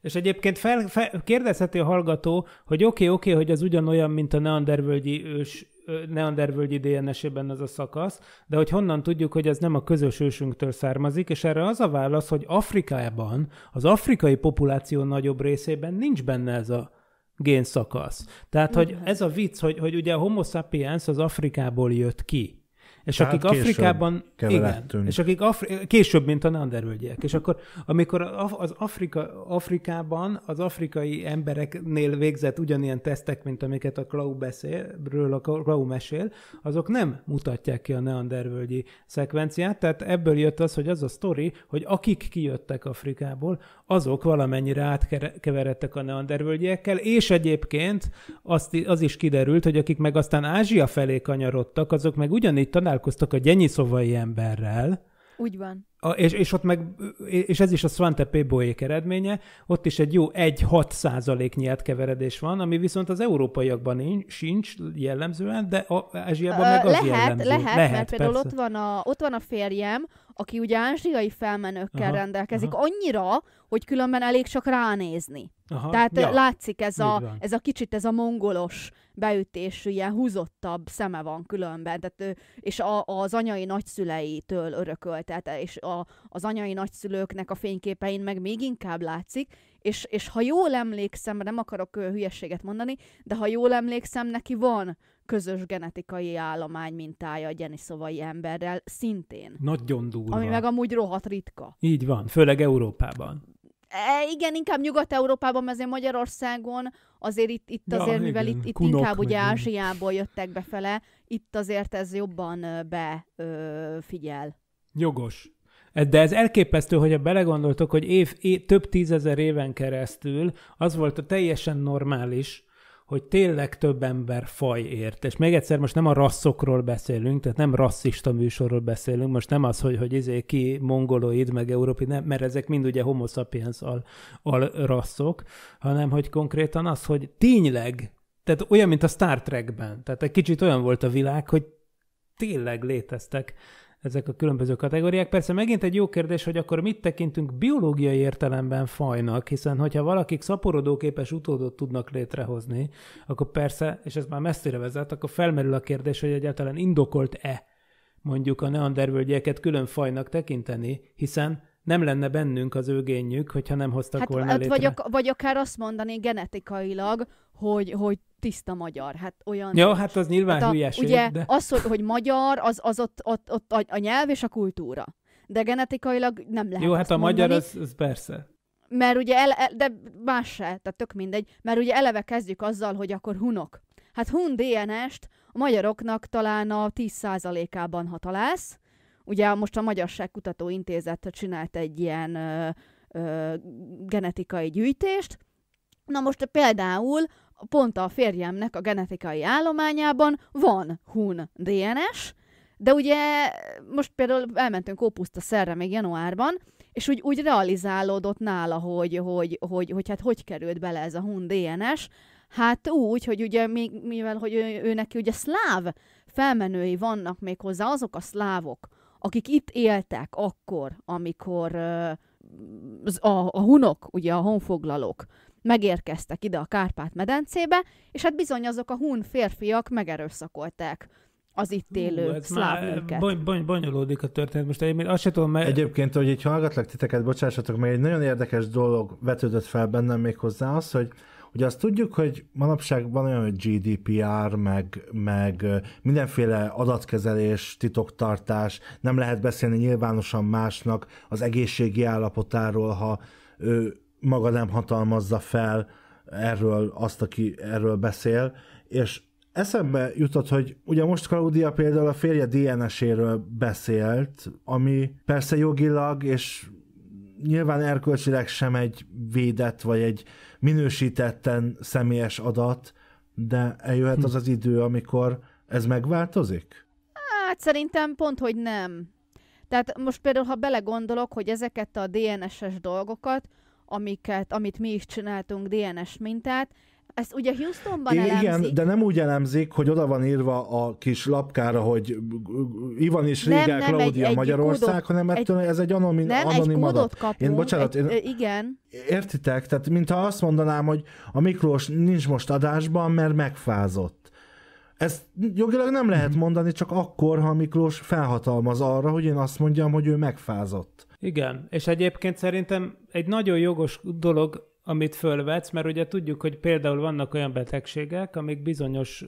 és egyébként fel, fel, kérdezheti a hallgató, hogy oké, okay, oké, okay, hogy az ugyanolyan, mint a neandervölgyi ős neandervölgyi DNS-ében ez a szakasz, de hogy honnan tudjuk, hogy ez nem a közös ősünktől származik, és erre az a válasz, hogy Afrikában, az afrikai populáció nagyobb részében nincs benne ez a génszakasz. Tehát, hogy ez a vicc, hogy, hogy ugye a homo sapiens az Afrikából jött ki. És Tehát akik Afrikában, igen, és akik Afri- később, mint a neandervölgyiek. És akkor, amikor az Afrika, Afrikában az afrikai embereknél végzett ugyanilyen tesztek, mint amiket a Klau beszélről a Klau mesél, azok nem mutatják ki a neandervölgyi szekvenciát, tehát ebből jött az, hogy az a sztori, hogy akik kijöttek Afrikából, azok valamennyire átkeveredtek a neandervölgyiekkel, és egyébként azt, az is kiderült, hogy akik meg aztán Ázsia felé kanyarodtak, azok meg ugyanígy tanáltak, találkoztak a gyenyiszovai emberrel. Úgy van. A, és, és, ott meg, és ez is a Svante Péboék eredménye, ott is egy jó 1-6 százaléknyi keveredés van, ami viszont az európaiakban nincs, sincs jellemzően, de a, Ázsiában meg az lehet, jellemző. Lehet, lehet, mert persze. például ott
van, a, ott van a férjem, aki ugye ázsiai felmenőkkel aha, rendelkezik, aha. annyira, hogy különben elég csak ránézni. Aha, Tehát ja, eh, látszik ez a, ez a kicsit ez a mongolos beütésű, ilyen húzottabb szeme van különben, tehát, eh, és a, az anyai nagyszüleitől örökölt, tehát, és a, az anyai nagyszülőknek a fényképein meg még inkább látszik, és, és ha jól emlékszem, nem akarok hülyességet mondani, de ha jól emlékszem, neki van közös genetikai állomány mintája a geniszovai emberrel szintén.
Nagyon durva. Ami meg
amúgy rohadt ritka.
Így van, főleg Európában.
E, igen, inkább Nyugat-Európában, mert azért Magyarországon azért itt, itt ja, azért, ja, mivel itt, itt Kunok inkább ugye Ázsiából jöttek befele, itt azért ez jobban befigyel.
Jogos. De ez elképesztő, hogyha belegondoltok, hogy év, év, több tízezer éven keresztül az volt a teljesen normális, hogy tényleg több ember faj ért. És még egyszer most nem a rasszokról beszélünk, tehát nem rasszista műsorról beszélünk, most nem az, hogy, hogy izé ki mongoloid, meg európai, nem, mert ezek mind ugye homo sapiens al, al rasszok, hanem hogy konkrétan az, hogy tényleg, tehát olyan, mint a Star Trekben. Tehát egy kicsit olyan volt a világ, hogy tényleg léteztek ezek a különböző kategóriák. Persze megint egy jó kérdés, hogy akkor mit tekintünk biológiai értelemben fajnak, hiszen hogyha valakik szaporodóképes utódot tudnak létrehozni, akkor persze, és ez már messzire vezet, akkor felmerül a kérdés, hogy egyáltalán indokolt-e mondjuk a neandervölgyeket külön fajnak tekinteni, hiszen nem lenne bennünk az őgényük, hogyha nem hoztak hát, volna hát létre. Vagy, ak-
vagy akár azt mondani genetikailag, hogy, hogy tiszta magyar. Hát olyan... Jó, hát
az nyilván hát a, hülyeség, Ugye de...
az, hogy, hogy magyar, az, az ott, ott, ott a, a nyelv és a kultúra. De genetikailag nem lehet Jó, hát a mondani, magyar az,
az persze.
Mert ugye, ele, e- de más se, tehát tök mindegy, mert ugye eleve kezdjük azzal, hogy akkor hunok. Hát hun DNS-t a magyaroknak talán a 10%-ában, ha találsz. Ugye most a Magyarság Kutató Intézet csinált egy ilyen ö, ö, genetikai gyűjtést. Na most például pont a férjemnek a genetikai állományában van hun DNS, de ugye most például elmentünk Ópuszta szerre még januárban, és úgy, úgy realizálódott nála, hogy, hogy, hogy, hogy, hát hogy került bele ez a hun DNS, Hát úgy, hogy ugye még, mivel hogy ő, ő neki ugye szláv felmenői vannak még hozzá, azok a szlávok, akik itt éltek akkor, amikor a, a hunok, ugye a honfoglalók, megérkeztek ide a Kárpát-medencébe, és hát bizony azok a hun férfiak megerőszakolták az itt élő Hú, szláv nőket.
Bony, bony, bonyolódik
a történet. Most én azt sem tudom, mert... Egyébként, hogy így hallgatlak titeket, bocsássatok, meg egy nagyon érdekes dolog vetődött fel bennem még hozzá az, hogy Ugye azt tudjuk, hogy manapság van olyan, hogy GDPR, meg, meg mindenféle adatkezelés, titoktartás, nem lehet beszélni nyilvánosan másnak az egészségi állapotáról, ha ő maga nem hatalmazza fel erről azt, aki erről beszél, és eszembe jutott, hogy ugye most Claudia például a férje DNS-éről beszélt, ami persze jogilag és nyilván erkölcsileg sem egy védett vagy egy minősítetten személyes adat, de eljöhet hm. az az idő, amikor ez megváltozik?
Hát szerintem pont, hogy nem. Tehát most például, ha belegondolok, hogy ezeket a DNS-es dolgokat, amiket, amit mi is csináltunk DNS mintát, ezt ugye Houstonban elemzik. Igen, de
nem úgy elemzik, hogy oda van írva a kis lapkára, hogy Ivan és Régel nem, nem, Klaudia egy, Magyarország, egy kódot, hanem ettől egy, ez egy anonim, nem, anonim egy adat. Kapunk, én bocsánat, egy, én, igen. értitek? Tehát mintha azt mondanám, hogy a Miklós nincs most adásban, mert megfázott. Ezt jogilag nem lehet mondani, csak akkor, ha Miklós felhatalmaz arra, hogy én azt mondjam, hogy ő megfázott.
Igen, és egyébként szerintem egy nagyon jogos dolog, amit fölvetsz, mert ugye tudjuk, hogy például vannak olyan betegségek, amik bizonyos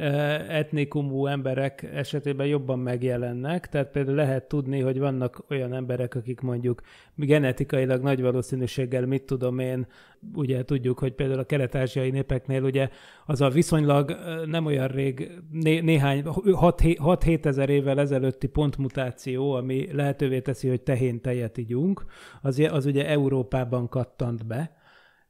Eh, etnikumú emberek esetében jobban megjelennek, tehát például lehet tudni, hogy vannak olyan emberek, akik mondjuk genetikailag nagy valószínűséggel, mit tudom én, ugye tudjuk, hogy például a kelet-ázsiai népeknél ugye az a viszonylag eh, nem olyan rég, né- néhány, 6-7 ezer évvel ezelőtti pontmutáció, ami lehetővé teszi, hogy tehén tejet igyunk, az, az ugye Európában kattant be,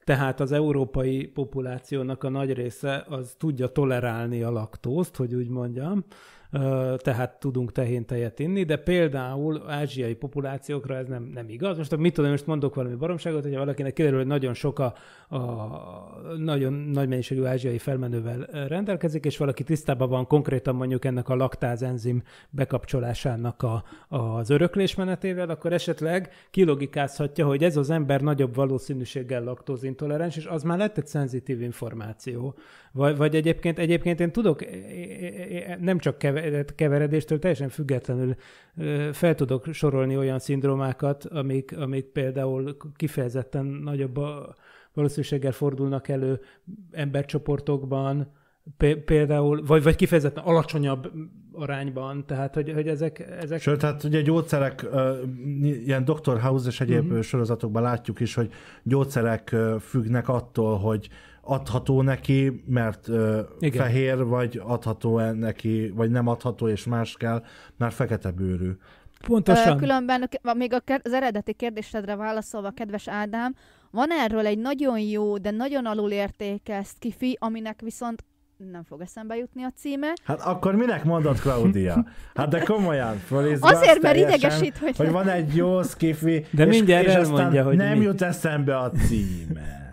tehát az európai populációnak a nagy része az tudja tolerálni a laktózt, hogy úgy mondjam, tehát tudunk tehén tejet inni, de például ázsiai populációkra ez nem, nem igaz. Most mit tudom, most mondok valami baromságot, hogyha valakinek kiderül, hogy nagyon sok a, a nagyon nagy mennyiségű ázsiai felmenővel rendelkezik, és valaki tisztában van konkrétan mondjuk ennek a laktázenzim bekapcsolásának a, az menetével, akkor esetleg kilogikázhatja, hogy ez az ember nagyobb valószínűséggel laktózintoleráns, és az már lett egy szenzitív információ vagy, vagy egyébként, egyébként én tudok, nem csak keveredéstől, teljesen függetlenül fel tudok sorolni olyan szindrómákat, amik, amik például kifejezetten nagyobb a valószínűséggel fordulnak elő embercsoportokban, például, vagy, vagy kifejezetten alacsonyabb arányban, tehát hogy, hogy ezek, ezek... Sőt,
hát ugye gyógyszerek, ilyen Dr. House és egyéb uh-huh. sorozatokban látjuk is, hogy gyógyszerek függnek attól, hogy adható neki, mert ö, fehér, vagy adható -e neki, vagy nem adható, és más kell, mert fekete bőrű.
Pontosan. Ö,
különben még az eredeti kérdésedre válaszolva, kedves Ádám, van erről egy nagyon jó, de nagyon alul értékelt kifi, aminek viszont nem fog eszembe jutni a címe.
Hát akkor minek mondod, Claudia? Hát de komolyan, Azért, mert idegesít, hogy... hogy van egy jó skifi, de és, mindjárt és aztán mondja, hogy nem mi. jut eszembe a címe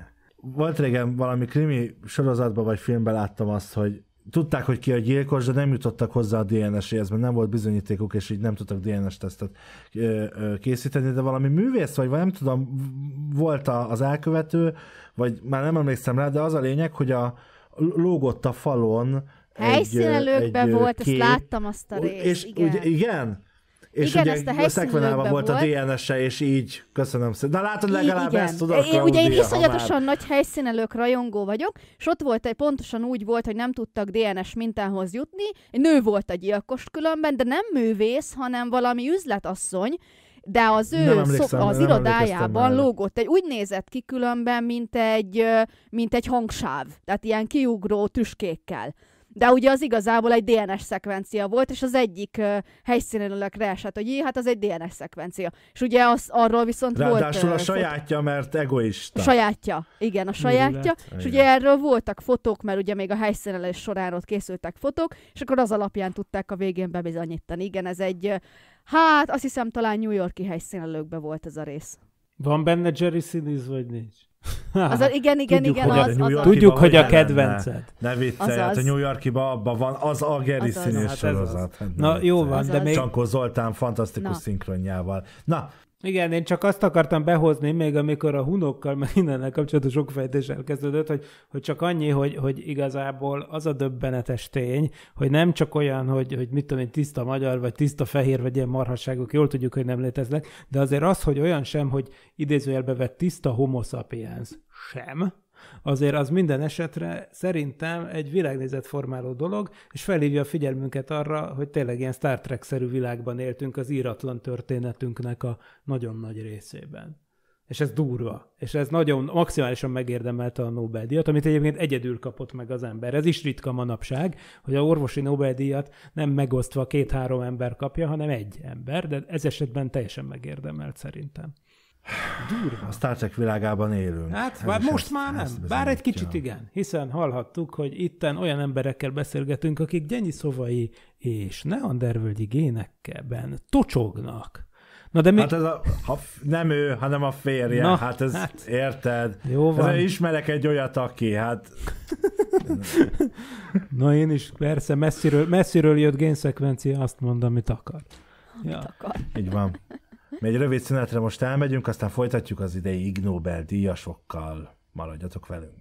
volt régen valami krimi sorozatban vagy filmben láttam azt, hogy tudták, hogy ki a gyilkos, de nem jutottak hozzá a DNS-éhez, mert nem volt bizonyítékuk, és így nem tudtak DNS-tesztet készíteni, de valami művész, vagy, vagy nem tudom, volt az elkövető, vagy már nem emlékszem rá, de az a lényeg, hogy a lógott a falon Helyszínelőkben volt, kép, ezt láttam
azt a részt. És igen. Ugye,
igen, és igen, ugye ezt a, a volt, volt a DNS-e, és így, köszönöm szépen. Na látod, legalább igen. ezt tudok. Én, ugye én iszonyatosan
nagy helyszínelők rajongó vagyok, és ott volt, egy pontosan úgy volt, hogy nem tudtak DNS mintához jutni, egy nő volt a gyilkos különben, de nem művész, hanem valami üzletasszony, de az ő szok, az irodájában lógott egy, úgy nézett ki különben, mint egy, mint egy hangsáv, tehát ilyen kiugró tüskékkel. De ugye az igazából egy DNS szekvencia volt, és az egyik uh, helyszínelőnek leesett, hogy így, hát az egy DNS szekvencia. És ugye az, arról viszont Ráadásul volt... Ráadásul a fot... sajátja, mert egoista. Sajátja, igen, a sajátja. Illet. És igen. ugye erről voltak fotók, mert ugye még a helyszínelés során ott készültek fotók, és akkor az alapján tudták a végén bebizonyítani. Igen, ez egy... Hát, azt hiszem talán New Yorki helyszínelőkbe volt ez a rész.
Van benne Jerry Sinis, vagy nincs? Az a, igen, igen, Tudjuk, igen. Hogy az, a az, az Tudjuk, hogy a kedvenced. Ne viccelj, hát a New
Yorkiba abban van az a Geri színész hát sorozat. Na, jó van, de még... Csankó Zoltán fantasztikus Na. szinkronjával.
Na, igen, én csak azt akartam behozni, még amikor a hunokkal, meg mindennel kapcsolatos okfejtés elkezdődött, hogy, hogy csak annyi, hogy, hogy igazából az a döbbenetes tény, hogy nem csak olyan, hogy, hogy mit tudom én, tiszta magyar, vagy tiszta fehér, vagy ilyen marhasságok, jól tudjuk, hogy nem léteznek, de azért az, hogy olyan sem, hogy idézőjelbe vett tiszta homo sapiens sem, azért az minden esetre szerintem egy formáló dolog, és felhívja a figyelmünket arra, hogy tényleg ilyen Star Trek-szerű világban éltünk az íratlan történetünknek a nagyon nagy részében. És ez durva. És ez nagyon maximálisan megérdemelte a Nobel-díjat, amit egyébként egyedül kapott meg az ember. Ez is ritka manapság, hogy a orvosi Nobel-díjat nem megosztva két-három ember kapja, hanem egy ember, de ez esetben teljesen megérdemelt szerintem.
Durva. A Star Trek világában élünk. Hát bár most ezt, már
nem, bár egy kicsit igen, hiszen hallhattuk, hogy itten olyan emberekkel beszélgetünk, akik szovai és neandervölgyi génekkelben tocsognak. Na de mi... Hát ez a, ha
nem ő, hanem a férje,
Na, hát ez, hát,
érted? Jó van. Ez, ismerek egy olyat, aki, hát...
Na én is, persze, messziről, messziről jött génszekvencia, azt mondom, amit akar. Amit
ja. akar. Így van. Mi egy rövid szünetre most elmegyünk, aztán folytatjuk az idei Ig Nobel díjasokkal. Maradjatok velünk!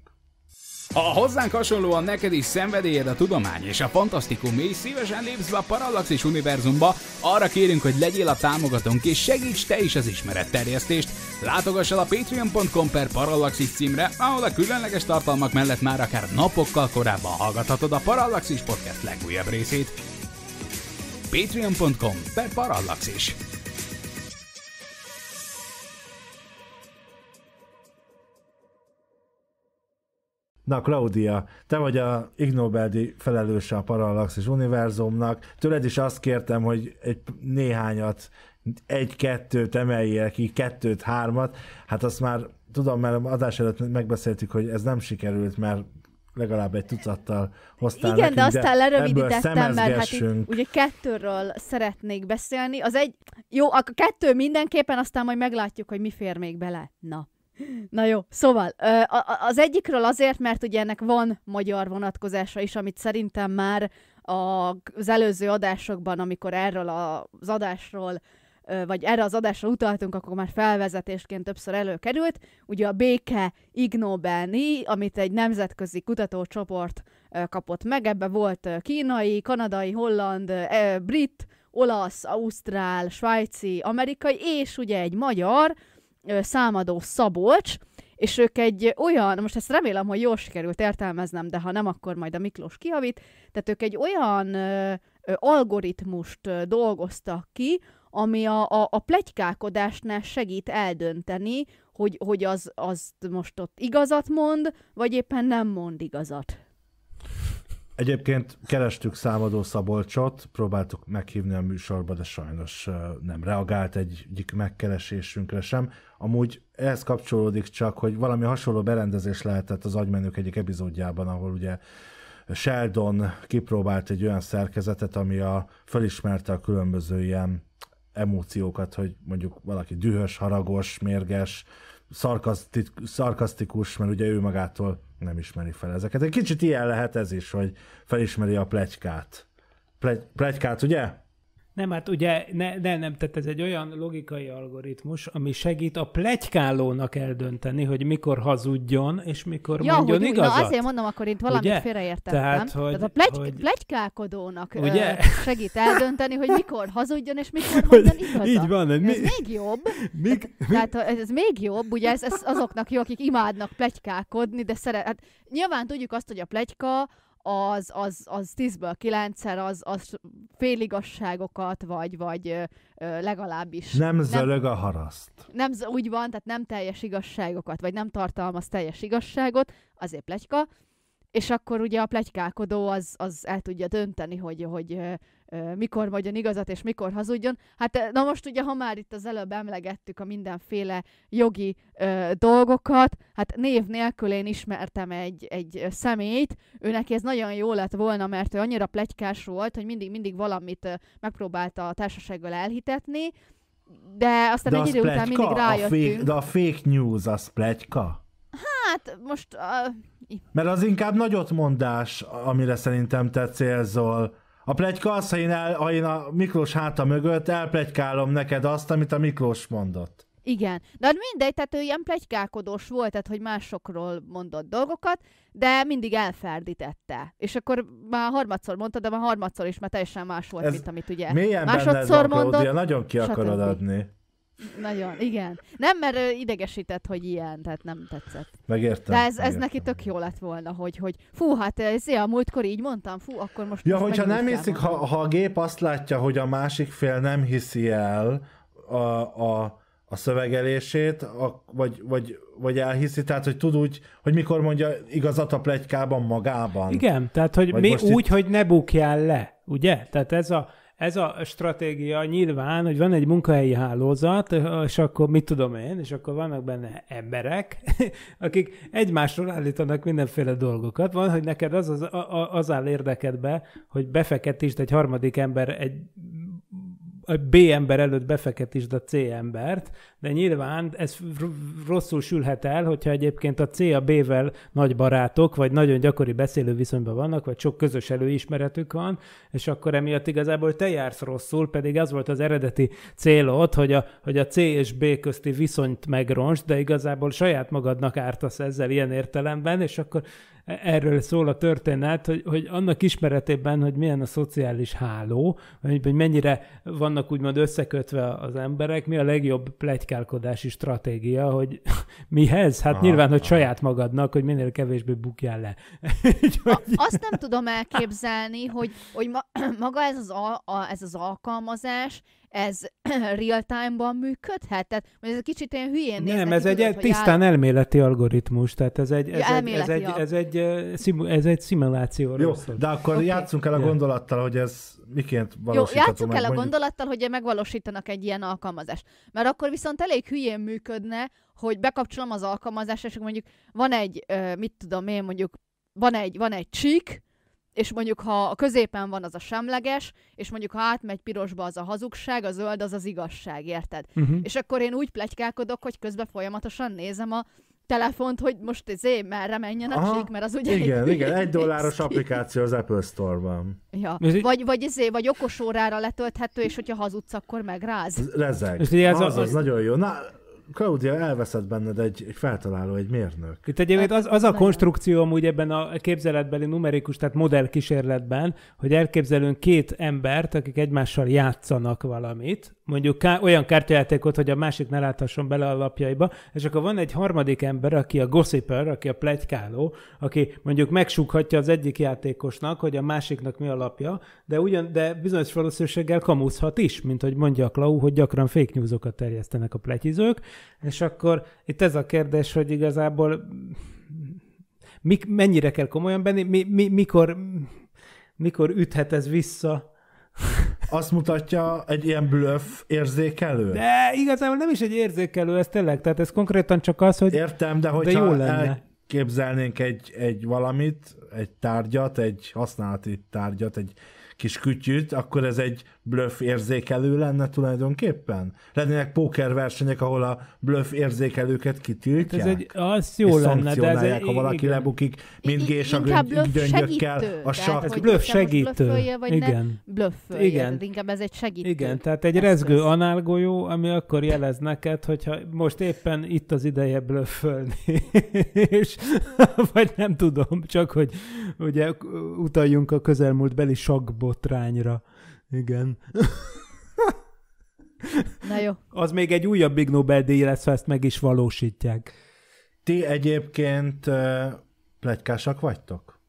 Ha hozzánk hasonlóan neked is szenvedélyed a tudomány és a fantasztikum, és szívesen lépsz be a Parallaxis univerzumba, arra kérünk, hogy legyél a támogatónk, és segíts te is az ismeret terjesztést. Látogass el a patreon.com per Parallaxis címre, ahol a különleges tartalmak mellett már akár napokkal korábban hallgathatod a Parallaxis podcast legújabb részét. patreon.com per Parallaxis.
Na, Claudia, te vagy a Ignobeldi felelőse a és Univerzumnak. Tőled is azt kértem, hogy egy néhányat, egy-kettőt emeljél ki, kettőt, hármat. Hát azt már tudom, mert adás előtt megbeszéltük, hogy ez nem sikerült, mert legalább egy tucattal hoztál Igen, nekünk, de aztán lerövidítettem, mert hát így,
ugye kettőről szeretnék beszélni. Az egy, jó, a kettő mindenképpen, aztán majd meglátjuk, hogy mi fér még bele. Na. Na jó, szóval az egyikről azért, mert ugye ennek van magyar vonatkozása is, amit szerintem már az előző adásokban, amikor erről az adásról, vagy erre az adásra utaltunk, akkor már felvezetésként többször előkerült. Ugye a béke Ig amit egy nemzetközi kutatócsoport kapott meg, ebbe volt kínai, kanadai, holland, brit, olasz, ausztrál, svájci, amerikai, és ugye egy magyar, számadó Szabolcs, és ők egy olyan, most ezt remélem, hogy jól sikerült értelmeznem, de ha nem, akkor majd a Miklós kiavít, tehát ők egy olyan ö, algoritmust dolgoztak ki, ami a, a, a plegykálkodásnál segít eldönteni, hogy, hogy az, az most ott igazat mond, vagy éppen nem mond igazat.
Egyébként kerestük számadó Szabolcsot, próbáltuk meghívni a műsorba, de sajnos nem reagált egyik megkeresésünkre sem. Amúgy ehhez kapcsolódik csak, hogy valami hasonló berendezés lehetett az agymenők egyik epizódjában, ahol ugye Sheldon kipróbált egy olyan szerkezetet, ami a, felismerte a különböző ilyen emóciókat, hogy mondjuk valaki dühös, haragos, mérges, szarkasztik, szarkasztikus, mert ugye ő magától nem ismeri fel ezeket. Egy kicsit ilyen lehet ez is, hogy felismeri a plegykát. Plegy, plegykát, ugye?
Nem, hát ugye ne, ne, nem, tehát ez egy olyan logikai algoritmus, ami segít a plegykálónak eldönteni, hogy mikor hazudjon, és mikor ja, mondjon hogy, igazat. Na azért mondom, akkor itt valamit ugye? félreértettem. Tehát, hogy, tehát a plegy, hogy...
plegykálkodónak ugye? segít eldönteni, hogy mikor hazudjon, és mikor mondjon
igazat. Így van. Ez mi... még jobb. Mi...
Hát, tehát ez még jobb, ugye ez, ez azoknak jó, akik imádnak plegykálkodni, de szeret... Hát nyilván tudjuk azt, hogy a plegyka az, az, az tízből kilencszer az, az féligasságokat, vagy, vagy ö, legalábbis... Nem zölög nem, a haraszt. Nem, úgy van, tehát nem teljes igazságokat, vagy nem tartalmaz teljes igazságot, azért plegyka, és akkor ugye a plegykálkodó az, az el tudja dönteni, hogy, hogy mikor mondjon igazat és mikor hazudjon. Hát na most ugye, ha már itt az előbb emlegettük a mindenféle jogi ö, dolgokat, hát név nélkül én ismertem egy, egy személyt, őnek ez nagyon jó lett volna, mert ő annyira plegykás volt, hogy mindig-mindig valamit megpróbálta a társasággal elhitetni, de aztán de egy az idő plegyka? után mindig rájöttünk. A fake, de a
fake news az plegyka?
Hát most...
Uh... Mert az inkább nagyot mondás, amire szerintem te célzol a plegyka az, ha én, el, ha én a Miklós háta mögött elplegykálom neked azt, amit a Miklós mondott.
Igen, de hát mindegy, tehát ő ilyen plegykálkodós volt, tehát hogy másokról mondott dolgokat, de mindig elferdítette. És akkor már harmadszor mondta, de már harmadszor is, mert teljesen más volt, Ez mint amit ugye mélyen másodszor benned mondott. nagyon ki akarod adni. Nagyon, igen. Nem, mert ő idegesített, hogy ilyen, tehát nem tetszett.
Megértem. De ez, ez megértem. neki
tök jó lett volna, hogy, hogy fú, hát ez a múltkor így mondtam, fú, akkor most... Ja, hogyha nem hiszik, ha,
ha a gép azt látja, hogy a másik fél nem hiszi el a, a, a szövegelését, a, vagy, vagy, vagy
elhiszi, tehát hogy tud úgy, hogy mikor mondja igazat a plegykában magában. Igen, tehát hogy mi úgy, itt... hogy ne bukjál le, ugye? Tehát ez a ez a stratégia nyilván, hogy van egy munkahelyi hálózat, és akkor mit tudom én, és akkor vannak benne emberek, akik egymásról állítanak mindenféle dolgokat. Van, hogy neked az, az, az áll érdekedbe, hogy befeketítsd egy harmadik ember egy a B ember előtt befeketítsd a C embert, de nyilván ez rosszul sülhet el, hogyha egyébként a C a B-vel nagy barátok, vagy nagyon gyakori beszélő viszonyban vannak, vagy sok közös előismeretük van, és akkor emiatt igazából te jársz rosszul, pedig az volt az eredeti célod, hogy a, hogy a C és B közti viszonyt megronts, de igazából saját magadnak ártasz ezzel ilyen értelemben, és akkor erről szól a történet, hogy, hogy annak ismeretében, hogy milyen a szociális háló, hogy mennyire vannak úgymond összekötve az emberek, mi a legjobb plegykálkodási stratégia, hogy mihez? Hát aha, nyilván, hogy aha. saját magadnak, hogy minél kevésbé bukjál le.
a, azt nem tudom elképzelni, hogy, hogy ma, maga ez az, a, a, ez az alkalmazás, ez real time-ban működhet? Tehát ez egy kicsit ilyen hülyén Nem, ez egy tudod, tisztán áll...
elméleti algoritmus, tehát ez egy, ez ja, egy, ez egy, ez egy, ez egy szimuláció. Jó, rosszul. de akkor okay. játszunk el a gondolattal, hogy ez miként valósítható. Jó, játszunk meg, el a mondjuk...
gondolattal, hogy megvalósítanak egy ilyen alkalmazást. Mert akkor viszont elég hülyén működne, hogy bekapcsolom az alkalmazást, és mondjuk van egy, mit tudom én, mondjuk van egy, van egy csík, és mondjuk ha a középen van, az a semleges, és mondjuk ha átmegy pirosba, az a hazugság, a zöld, az az igazság, érted? Uh-huh. És akkor én úgy plegykálkodok, hogy közben folyamatosan nézem a telefont, hogy most izé, merre menjen a csík, mert az ugye... Igen, egy, igen, egy
dolláros applikáció az Apple Store-ban.
Ja. Vagy, vagy izé, vagy okos órára letölthető, és hogyha hazudsz, akkor megráz.
Lezeg. Ez az, az, az, az, nagyon jó. Na, Claudia, elveszett benned egy, egy feltaláló, egy mérnök.
Itt egyébként hát, az, az a konstrukció amúgy ebben a képzeletbeli numerikus, tehát modell kísérletben, hogy elképzelünk két embert, akik egymással játszanak valamit, mondjuk ká- olyan kártyajátékot, hogy a másik ne láthasson bele a lapjaiba, és akkor van egy harmadik ember, aki a gossiper, aki a plegykáló, aki mondjuk megsúghatja az egyik játékosnak, hogy a másiknak mi a lapja, de, ugyan, de bizonyos valószínűséggel kamúzhat is, mint hogy mondja a Klau, hogy gyakran fake newsokat terjesztenek a plegyizők, és akkor itt ez a kérdés, hogy igazából mik, mennyire kell komolyan benni, mi, mi, mikor, mikor üthet ez vissza azt mutatja egy ilyen bluff érzékelő? De igazából nem is egy érzékelő, ez tényleg, tehát ez konkrétan csak az, hogy Értem, de
hogyha de jó lenne. elképzelnénk egy, egy valamit, egy tárgyat, egy használati tárgyat, egy kis kütyűt, akkor ez egy bluff érzékelő lenne tulajdonképpen? Lennének pókerversenyek, ahol a bluff érzékelőket kitiltják? Hát ez egy, az jó és lenne, de ez egy, ha valaki igen.
lebukik, mint gés gyöngyökkel, a sak. Ez bluff segítő. vagy igen. Ne igen.
Inkább ez egy segítő. Igen, tehát egy rezgő
análgolyó, ami akkor jelez neked, hogyha most éppen itt az ideje blöffölni, és vagy nem tudom, csak hogy ugye utaljunk a közelmúlt beli sakba, botrányra. Igen. Na jó. Az még egy újabb Big Nobel díj lesz, ha ezt meg is valósítják. Ti egyébként uh, plegykásak vagytok?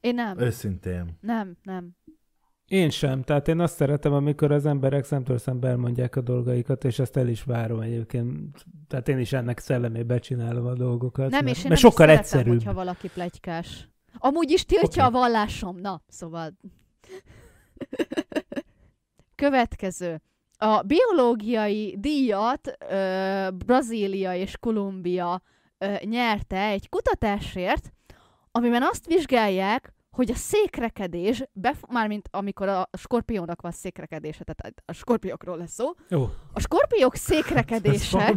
Én nem. Őszintén.
Nem, nem.
Én sem. Tehát én azt szeretem, amikor az emberek szemtől szembe elmondják a dolgaikat, és ezt el is várom egyébként. Tehát én is ennek szellemébe csinálom a dolgokat. Nem, mert, és én mert nem sokkal is szeretem, egyszerűbb. hogyha
valaki plegykás. Amúgy is tiltja okay. a vallásom. Na, szóval... Következő. A biológiai díjat ö, Brazília és Kolumbia ö, nyerte egy kutatásért, amiben azt vizsgálják, hogy a székrekedés, bef- mármint amikor a skorpiónak van székrekedése, tehát a skorpiókról lesz szó, Jó. a skorpiók székrekedése...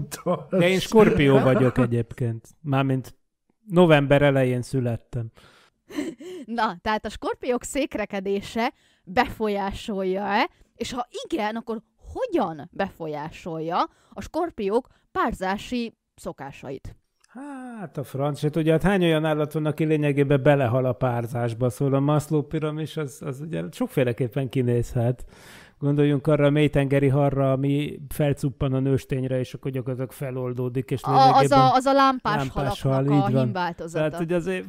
De én skorpió vagyok
egyébként, mármint november elején születtem.
Na, tehát a skorpiók székrekedése befolyásolja-e, és ha igen, akkor hogyan befolyásolja a skorpiók párzási szokásait.
Hát a francia, ugye hát hány olyan állat van, aki lényegében belehal a párzásba, szóval a maszlópiramis, az, az ugye sokféleképpen kinézhet. Gondoljunk arra a mélytengeri harra, ami felcuppan a nőstényre, és akkor gyakorlatilag feloldódik. És a, az, a, az a lámpás, lámpás hal, a van. Tehát, hogy azért,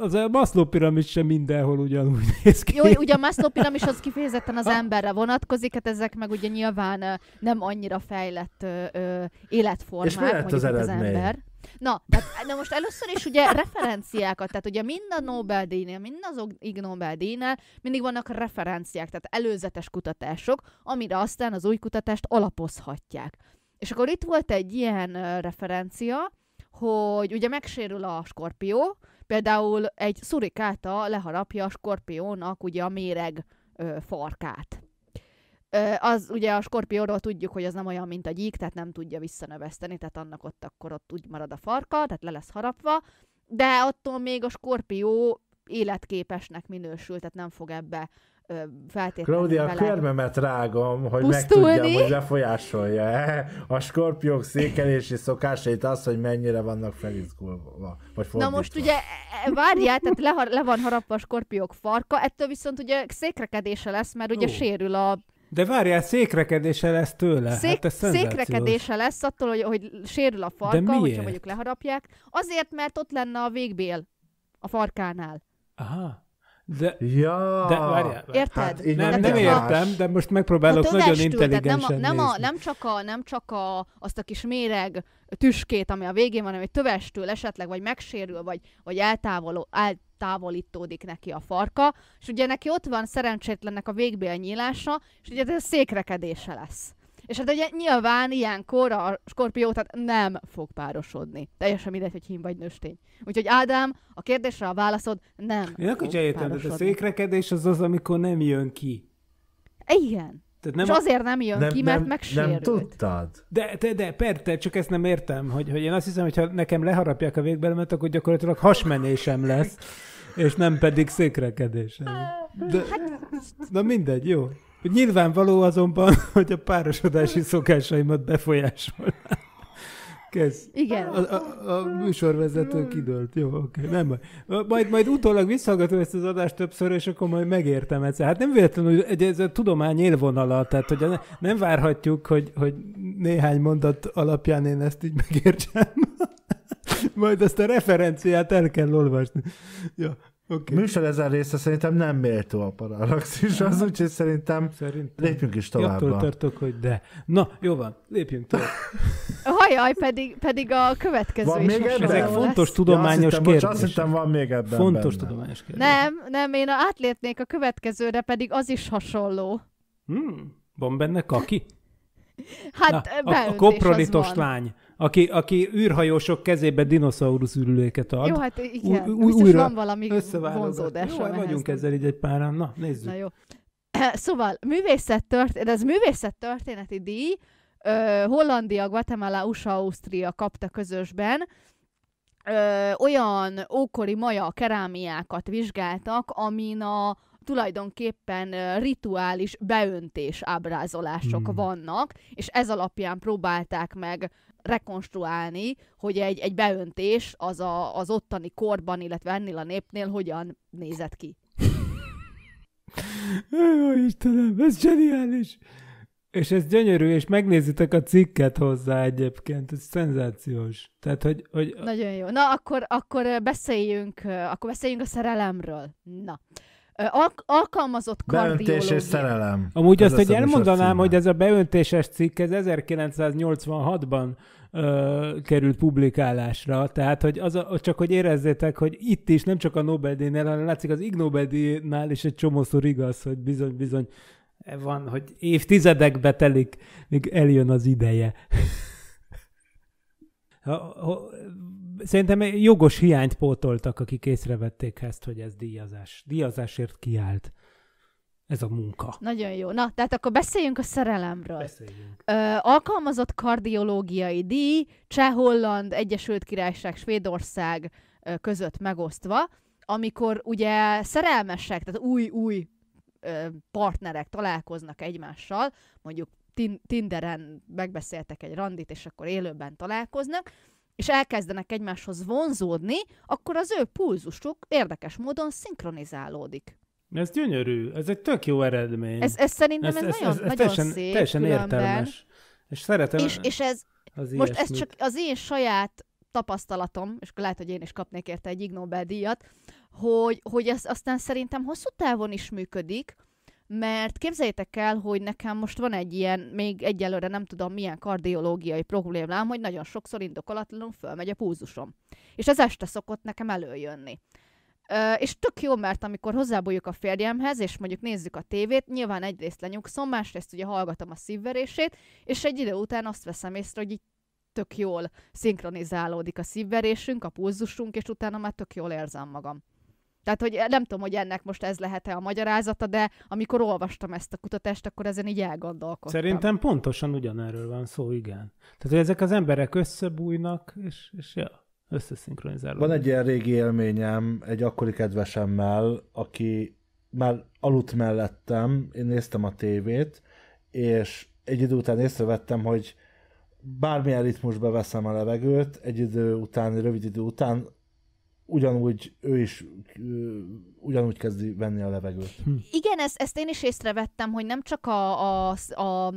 az a Maszló piramis sem mindenhol ugyanúgy
néz ki. Jó, ugye a Maszló piramis az kifejezetten az emberre vonatkozik, hát ezek meg ugye nyilván nem annyira fejlett ö, ö, életformák, és mi lett az, az ember. Na, tehát, na most először is ugye referenciákat, tehát ugye mind a Nobel-díjnél, mind az Ig Nobel-díjnál mindig vannak referenciák, tehát előzetes kutatások, amire aztán az új kutatást alapozhatják. És akkor itt volt egy ilyen referencia, hogy ugye megsérül a skorpió, például egy szurikáta leharapja a skorpiónak ugye a méreg ö, farkát az ugye a skorpióról tudjuk, hogy az nem olyan, mint a gyík, tehát nem tudja visszanöveszteni, tehát annak ott akkor ott úgy marad a farka, tehát le lesz harapva, de attól még a skorpió életképesnek minősül, tehát nem fog ebbe feltétlenül Claudia, a körmemet
rágom, hogy Pusztulni? megtudjam, hogy befolyásolja a skorpiók székelési szokásait az, hogy mennyire vannak felizgulva,
vagy fordítva. Na most
ugye, e, várjál, tehát le, le van harapva a skorpiók farka, ettől viszont ugye székrekedése lesz, mert ugye uh. sérül a
de várjál, székrekedése lesz tőle. Hát Szék, hát ez székrekedése
lesz attól, hogy, hogy sérül a farka, hogyha mondjuk leharapják. Azért, mert ott lenne a végbél a farkánál.
Aha. De, ja. de várjál, Érted? Hát, nem, nem, nem értem, de most megpróbálok hát nagyon intelligensen nem, a, nem, a, nem
csak, a, nem csak a, azt a kis méreg tüskét, ami a végén van, ami tövestől esetleg, vagy megsérül, vagy, vagy eltávolod, távolítódik neki a farka, és ugye neki ott van szerencsétlennek a végbél nyílása, és ugye ez a székrekedése lesz. És hát ugye nyilván ilyenkor a skorpió tehát nem fog párosodni. Teljesen mindegy, hogy hím vagy nőstény. Úgyhogy Ádám, a kérdésre a válaszod nem Én akkor
értem, de a székrekedés az az, amikor nem jön ki. Igen. Tehát nem és azért nem jön nem, ki, mert megsérült. Nem
tudtad.
De, de, de persze, csak ezt nem értem, hogy, hogy én azt hiszem, hogy ha nekem leharapják a végbelemet, akkor gyakorlatilag hasmenésem lesz és nem pedig székrekedés. De, hát- na mindegy, jó. Nyilvánvaló azonban, hogy a párosodási szokásaimat befolyásol. Kész. Igen. A, a, a műsorvezető kidőlt. Jó, oké, okay. nem baj. Majd, majd utólag visszahallgatom ezt az adást többször, és akkor majd megértem ezt. Hát nem véletlenül, hogy ez a tudomány élvonala, tehát hogy nem várhatjuk, hogy, hogy néhány mondat alapján én ezt így megértsem. Majd ezt a
referenciát el kell olvasni. Ja. Okay. Műsor ezen része szerintem nem méltó a paralaxis, az
hogy szerintem, szerintem lépjünk is tovább. Attól tartok, hogy de. Na, jó van, lépjünk tovább.
Hajaj, pedig, pedig a következő van is még ebben? Ezek fontos
lesz. tudományos ja, kérdések. Azt hiszem, van még ebben Fontos benne. tudományos kérdés.
Nem, nem, én átlépnék a következőre, pedig az is hasonló.
Hmm, van benne kaki?
Hát Na, eh, a, a koprolitos lány
aki, aki űrhajósok kezébe dinoszaurusz ürüléket ad. Jó, hát igen, új, új, van valami
vonzódás. Jó, hát vagyunk
ezzel így egy páran. Na, nézzük. Na
jó. Szóval, művészet történet, ez történeti díj, ö, Hollandia, Guatemala, USA, Ausztria kapta közösben, ö, olyan ókori maja kerámiákat vizsgáltak, amin a tulajdonképpen rituális beöntés ábrázolások hmm. vannak, és ez alapján próbálták meg rekonstruálni, hogy egy, egy beöntés az a, az ottani korban, illetve ennél a népnél hogyan nézett ki.
Ó, Istenem, ez zseniális! És ez gyönyörű, és megnézitek a cikket hozzá egyébként, ez szenzációs. Tehát, hogy, hogy...
Nagyon jó. Na, akkor, akkor beszéljünk, akkor beszéljünk a szerelemről. Na. Alk- alkalmazott kardiológia. Beöntés
és szerelem. Amúgy ez azt, hogy elmondanám, hogy ez a beöntéses cikk, ez 1986-ban ö, került publikálásra, tehát hogy az a, csak hogy érezzétek, hogy itt is, nem csak a Nobel-díjnél, hanem látszik az Ig Nobel-díjnál is egy csomószor igaz, hogy bizony-bizony e, van, hogy évtizedekbe telik, míg eljön az ideje. ha, Szerintem jogos hiányt pótoltak, akik észrevették ezt, hogy ez díjazás. Díjazásért kiállt ez a munka.
Nagyon jó. Na, tehát akkor beszéljünk a szerelemről. Beszéljünk. Ö, alkalmazott kardiológiai díj Cseh-Holland, Egyesült Királyság, Svédország ö, között megosztva, amikor ugye szerelmesek, tehát új-új partnerek találkoznak egymással, mondjuk Tinderen megbeszéltek egy randit, és akkor élőben találkoznak, és elkezdenek egymáshoz vonzódni, akkor az ő pulzusuk érdekes módon szinkronizálódik.
Ez gyönyörű, ez egy tök jó eredmény. Ez, ez szerintem ez, ez, ez nagyon, ez, ez nagyon teljesen, szép. Teljesen értelmes. És szeretem. És, és ez, az most ilyesmit. ez csak
az én saját tapasztalatom, és lehet, hogy én is kapnék érte egy Ig Nobel díjat, hogy, hogy ez aztán szerintem hosszú távon is működik, mert képzeljétek el, hogy nekem most van egy ilyen, még egyelőre nem tudom milyen kardiológiai problémám, hogy nagyon sokszor indokolatlanul fölmegy a púzusom, És ez este szokott nekem előjönni. Ö, és tök jó, mert amikor hozzábújjuk a férjemhez, és mondjuk nézzük a tévét, nyilván egyrészt lenyugszom, másrészt ugye hallgatom a szívverését, és egy idő után azt veszem észre, hogy így tök jól szinkronizálódik a szívverésünk, a pulzusunk, és utána már tök jól érzem magam. Tehát, hogy eh, nem tudom, hogy ennek most ez lehet-e a magyarázata, de amikor olvastam ezt a kutatást, akkor ezen így elgondolkodtam. Szerintem
pontosan ugyanerről van szó, igen. Tehát, hogy ezek az emberek összebújnak, és, és ja, összeszinkronizálódnak. Van egy
ilyen régi élményem egy akkori kedvesemmel, aki már aludt mellettem, én néztem a tévét, és egy idő után észrevettem, hogy bármilyen ritmusba veszem a levegőt, egy idő után, egy rövid idő után ugyanúgy ő is ugyanúgy kezdi venni a levegőt. Hm.
Igen, ezt, ezt én is észrevettem, hogy nem csak a, a, a, a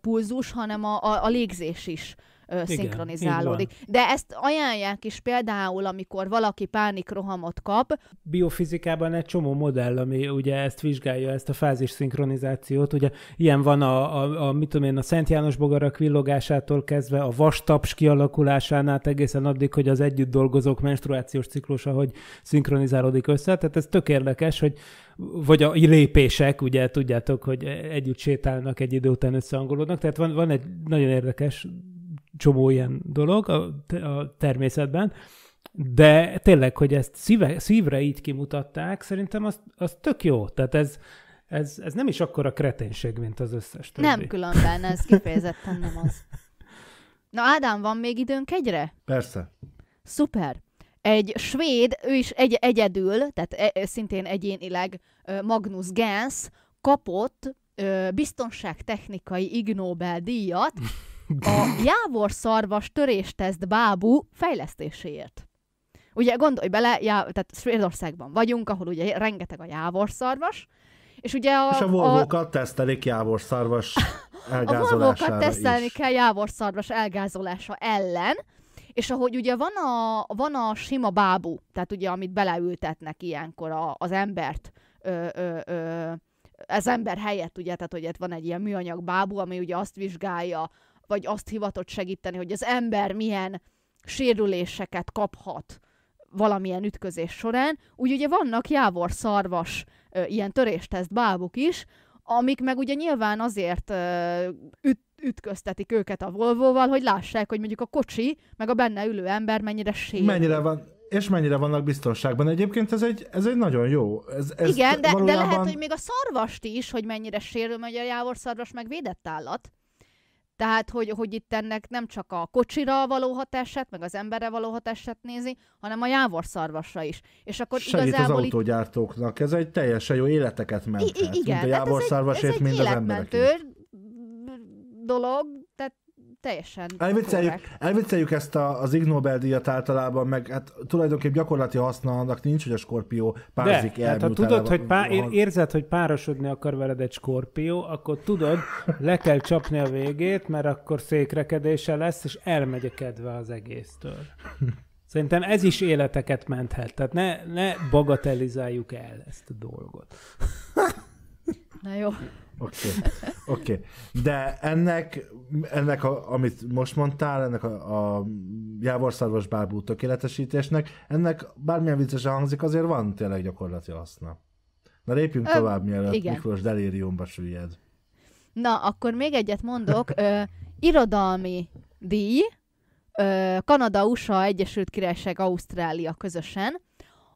pulzus, hanem a, a, a légzés is ö, Igen, szinkronizálódik. De ezt ajánlják is például, amikor valaki pánikrohamot
kap. Biofizikában egy csomó modell, ami ugye ezt vizsgálja, ezt a fázis szinkronizációt, ugye ilyen van a, a, a mit tudom én, a Szent János bogarak villogásától kezdve, a vastaps kialakulásánál egészen addig, hogy az együtt dolgozók menstruációs ciklusa, hogy szinkronizálódik össze, tehát ez tök érdekes, hogy vagy a lépések, ugye tudjátok, hogy együtt sétálnak, egy idő után összehangolódnak, tehát van, van egy nagyon érdekes csomó ilyen dolog a, a természetben, de tényleg, hogy ezt szíve, szívre így kimutatták, szerintem az, az tök jó. Tehát ez, ez, ez nem is akkora kreténség, mint az összes többi. Nem
különben, ez kifejezetten nem az. Na Ádám, van még időnk egyre? Persze. Szuper. Egy svéd, ő is egy, egyedül, tehát e, e szintén egyénileg Magnus Gens kapott biztonságtechnikai Ig Nobel díjat a jávorszarvas törésteszt bábú fejlesztéséért. Ugye gondolj bele, já, tehát Svédországban vagyunk, ahol ugye rengeteg a jávorszarvas, és ugye a... És a volvókat
a, tesztelik jávorszarvas elgázolására A volvókat tesztelni is.
kell jávorszarvas elgázolása ellen, és ahogy ugye van a, van a sima bábú, tehát ugye amit beleültetnek ilyenkor a, az embert, ö, ö, ö, az ember helyett, ugye, tehát hogy van egy ilyen műanyag bábú, ami ugye azt vizsgálja, vagy azt hivatott segíteni, hogy az ember milyen sérüléseket kaphat valamilyen ütközés során. Úgy ugye vannak jávor, szarvas, ilyen törésteszt bábuk is, amik meg ugye nyilván azért üt, ütköztetik őket a Volvo-val, hogy lássák, hogy mondjuk a kocsi, meg a benne ülő ember mennyire sérül. Mennyire
van, és mennyire vannak biztonságban. Egyébként ez egy, ez egy nagyon jó. Ez, ez Igen, de, valójában... de lehet, hogy
még a szarvast is, hogy mennyire sérül, mert a jávor szarvas meg védett állat. Tehát, hogy, hogy itt ennek nem csak a kocsira való hatását, meg az emberre való hatását nézi, hanem a jávorszarvasra is. És akkor Segít igazából az
autógyártóknak, ez egy teljesen jó életeket menthet, I- igen, mind a jávorszarvasért, hát mind az emberekért.
dolog, teljesen elvicceljük,
elvicceljük ezt a, az Ig Nobel díjat általában, meg hát
tulajdonképpen gyakorlati hasznának nincs, hogy a skorpió párzik De, el. Hát, ha tudod, el, hogy pá- ér- érzed, hogy párosodni akar veled egy skorpió, akkor tudod, le kell csapni a végét, mert akkor székrekedése lesz, és elmegy a kedve az egésztől. Szerintem ez is életeket menthet. Tehát ne, ne bagatelizáljuk el ezt a dolgot.
Na jó.
Oké, okay.
okay. de ennek,
ennek a, amit most mondtál, ennek a, a jávorszarvas bábú tökéletesítésnek, ennek bármilyen viccesen hangzik, azért van tényleg gyakorlati haszna. Na lépjünk Ö, tovább, mielőtt igen. Miklós delíriumba süllyed.
Na, akkor még egyet mondok. Ö, irodalmi díj, ö, Kanada, USA, Egyesült Királyság, Ausztrália közösen.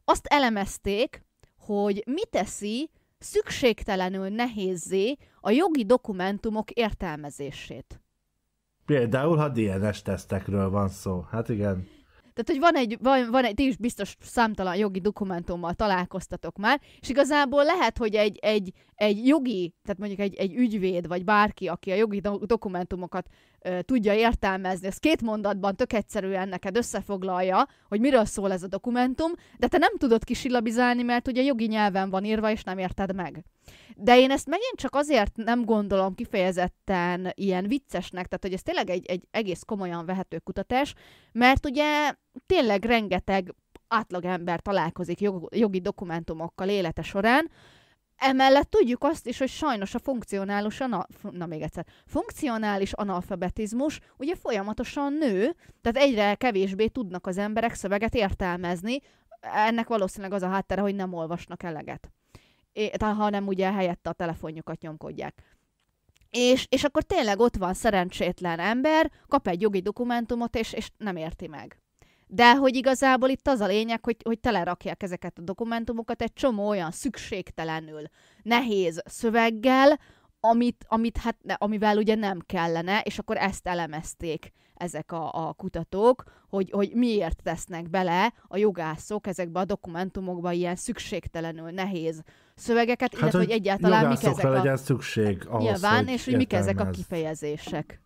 Azt elemezték, hogy mi teszi szükségtelenül nehézzé a jogi dokumentumok értelmezését.
Például, ha DNS tesztekről van szó. Hát igen.
Tehát, hogy van egy, van, van egy, ti is biztos számtalan jogi dokumentummal találkoztatok már, és igazából lehet, hogy egy, egy, egy jogi, tehát mondjuk egy, egy ügyvéd, vagy bárki, aki a jogi do- dokumentumokat ö, tudja értelmezni, ez két mondatban tök egyszerűen neked összefoglalja, hogy miről szól ez a dokumentum, de te nem tudod kisillabizálni, mert ugye jogi nyelven van írva, és nem érted meg. De én ezt megint csak azért nem gondolom kifejezetten ilyen viccesnek, tehát hogy ez tényleg egy, egy egész komolyan vehető kutatás, mert ugye tényleg rengeteg átlagember találkozik jog, jogi dokumentumokkal élete során, Emellett tudjuk azt is, hogy sajnos a funkcionális, ana, na még egyszer, funkcionális analfabetizmus ugye folyamatosan nő, tehát egyre kevésbé tudnak az emberek szöveget értelmezni, ennek valószínűleg az a háttere, hogy nem olvasnak eleget. É, hanem ugye helyette a telefonjukat nyomkodják. És, és akkor tényleg ott van szerencsétlen ember, kap egy jogi dokumentumot, és, és nem érti meg. De hogy igazából itt az a lényeg, hogy, hogy telerakják ezeket a dokumentumokat egy csomó olyan szükségtelenül nehéz szöveggel, amit, amit hát, ne, amivel ugye nem kellene, és akkor ezt elemezték ezek a, a kutatók, hogy, hogy miért tesznek bele a jogászok ezekbe a dokumentumokba ilyen szükségtelenül nehéz szövegeket, hát, illetve hogy, hogy egyáltalán mik ezek a... legyen szükség ahhoz, Nyilván, hogy és hogy mik ezek a kifejezések.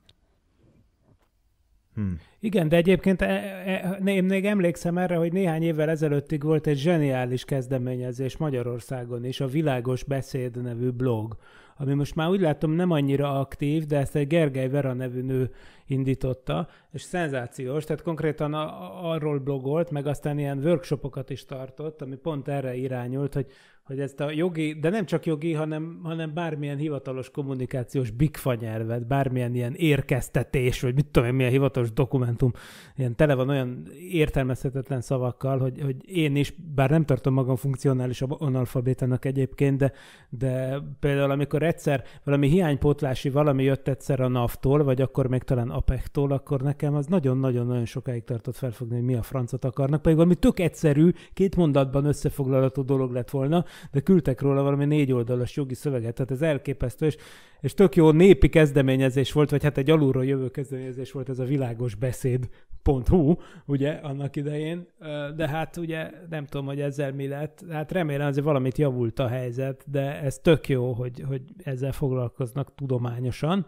Hmm. Igen, de egyébként e, e, e, én még emlékszem erre, hogy néhány évvel ezelőttig volt egy zseniális kezdeményezés Magyarországon is, a Világos Beszéd nevű blog, ami most már úgy látom nem annyira aktív, de ezt egy Gergely Vera nevű nő indította, és szenzációs, tehát konkrétan a, arról blogolt, meg aztán ilyen workshopokat is tartott, ami pont erre irányult, hogy hogy ezt a jogi, de nem csak jogi, hanem, hanem bármilyen hivatalos kommunikációs bigfa nyelvet, bármilyen ilyen érkeztetés, vagy mit tudom én, milyen hivatalos dokumentum, ilyen tele van olyan értelmezhetetlen szavakkal, hogy, hogy én is, bár nem tartom magam funkcionális analfabétának egyébként, de, de például amikor egyszer valami hiánypótlási valami jött egyszer a NAV-tól, vagy akkor még talán APEC-tól, akkor nekem az nagyon-nagyon-nagyon sokáig tartott felfogni, hogy mi a francot akarnak, pedig valami tök egyszerű, két mondatban összefoglalható dolog lett volna, de küldtek róla valami négy oldalas jogi szöveget, tehát ez elképesztő, és, és tök jó népi kezdeményezés volt, vagy hát egy alulról jövő kezdeményezés volt ez a világos beszéd .hu, ugye, annak idején, de hát ugye nem tudom, hogy ezzel mi lett, hát remélem azért valamit javult a helyzet, de ez tök jó, hogy, hogy ezzel foglalkoznak tudományosan,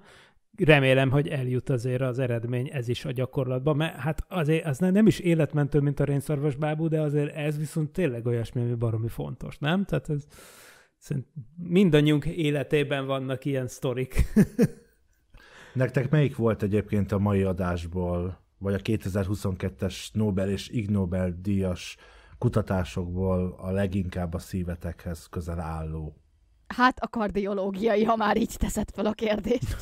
remélem, hogy eljut azért az eredmény ez is a gyakorlatban, mert hát azért az nem is életmentő, mint a rénszarvas bábú, de azért ez viszont tényleg olyasmi, ami baromi fontos, nem? Tehát ez szerint mindannyiunk életében vannak ilyen sztorik.
Nektek melyik volt egyébként a mai adásból, vagy a 2022-es Nobel és Ig Nobel díjas kutatásokból a leginkább a szívetekhez közel álló?
Hát a kardiológiai, ha már így teszed fel a kérdést.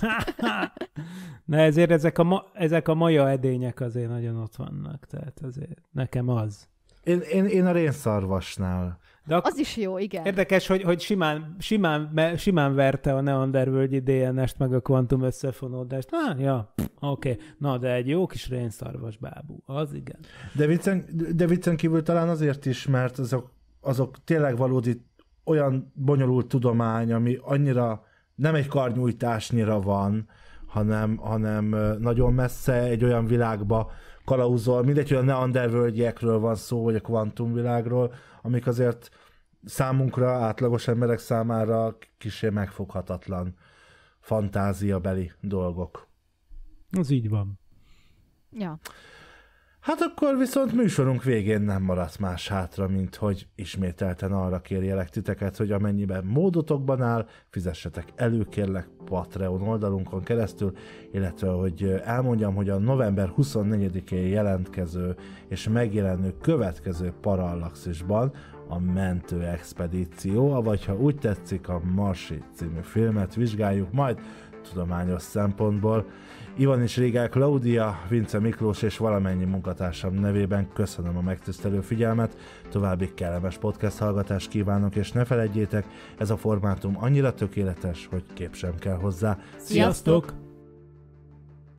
Na ezért ezek a, ma, ezek a maja edények azért nagyon ott vannak, tehát azért nekem az. Én, én, én a rénszarvasnál. De ak- az is jó, igen. Érdekes, hogy, hogy simán, simán, simán verte a neandervölgyi DNS-t, meg a kvantum összefonódást. Na, ja, oké. Okay. Na, de egy jó kis rénszarvas bábú, az igen.
De viccen, de viccen kívül talán azért is, mert azok, azok tényleg valódi olyan bonyolult tudomány, ami annyira nem egy karnyújtásnyira van, hanem, hanem nagyon messze egy olyan világba kalauzol, mindegy, hogy a neandervölgyekről van szó, vagy a kvantumvilágról, amik azért számunkra, átlagos emberek számára kisé megfoghatatlan fantáziabeli dolgok.
Az így van. Ja.
Hát akkor viszont műsorunk végén nem maradt más hátra, mint hogy ismételten arra kérjelek titeket, hogy amennyiben módotokban áll, fizessetek elő kérlek Patreon oldalunkon keresztül, illetve hogy elmondjam, hogy a november 24-én jelentkező és megjelenő következő Parallaxisban a Mentő Expedíció, vagy ha úgy tetszik, a Marsi című filmet vizsgáljuk majd tudományos szempontból. Ivan és Régel Klaudia, Vince Miklós és valamennyi munkatársam nevében köszönöm a megtisztelő figyelmet, további kellemes podcast hallgatást kívánok, és ne felejtjétek, ez a formátum annyira tökéletes, hogy kép sem kell hozzá. Sziasztok! Sziasztok!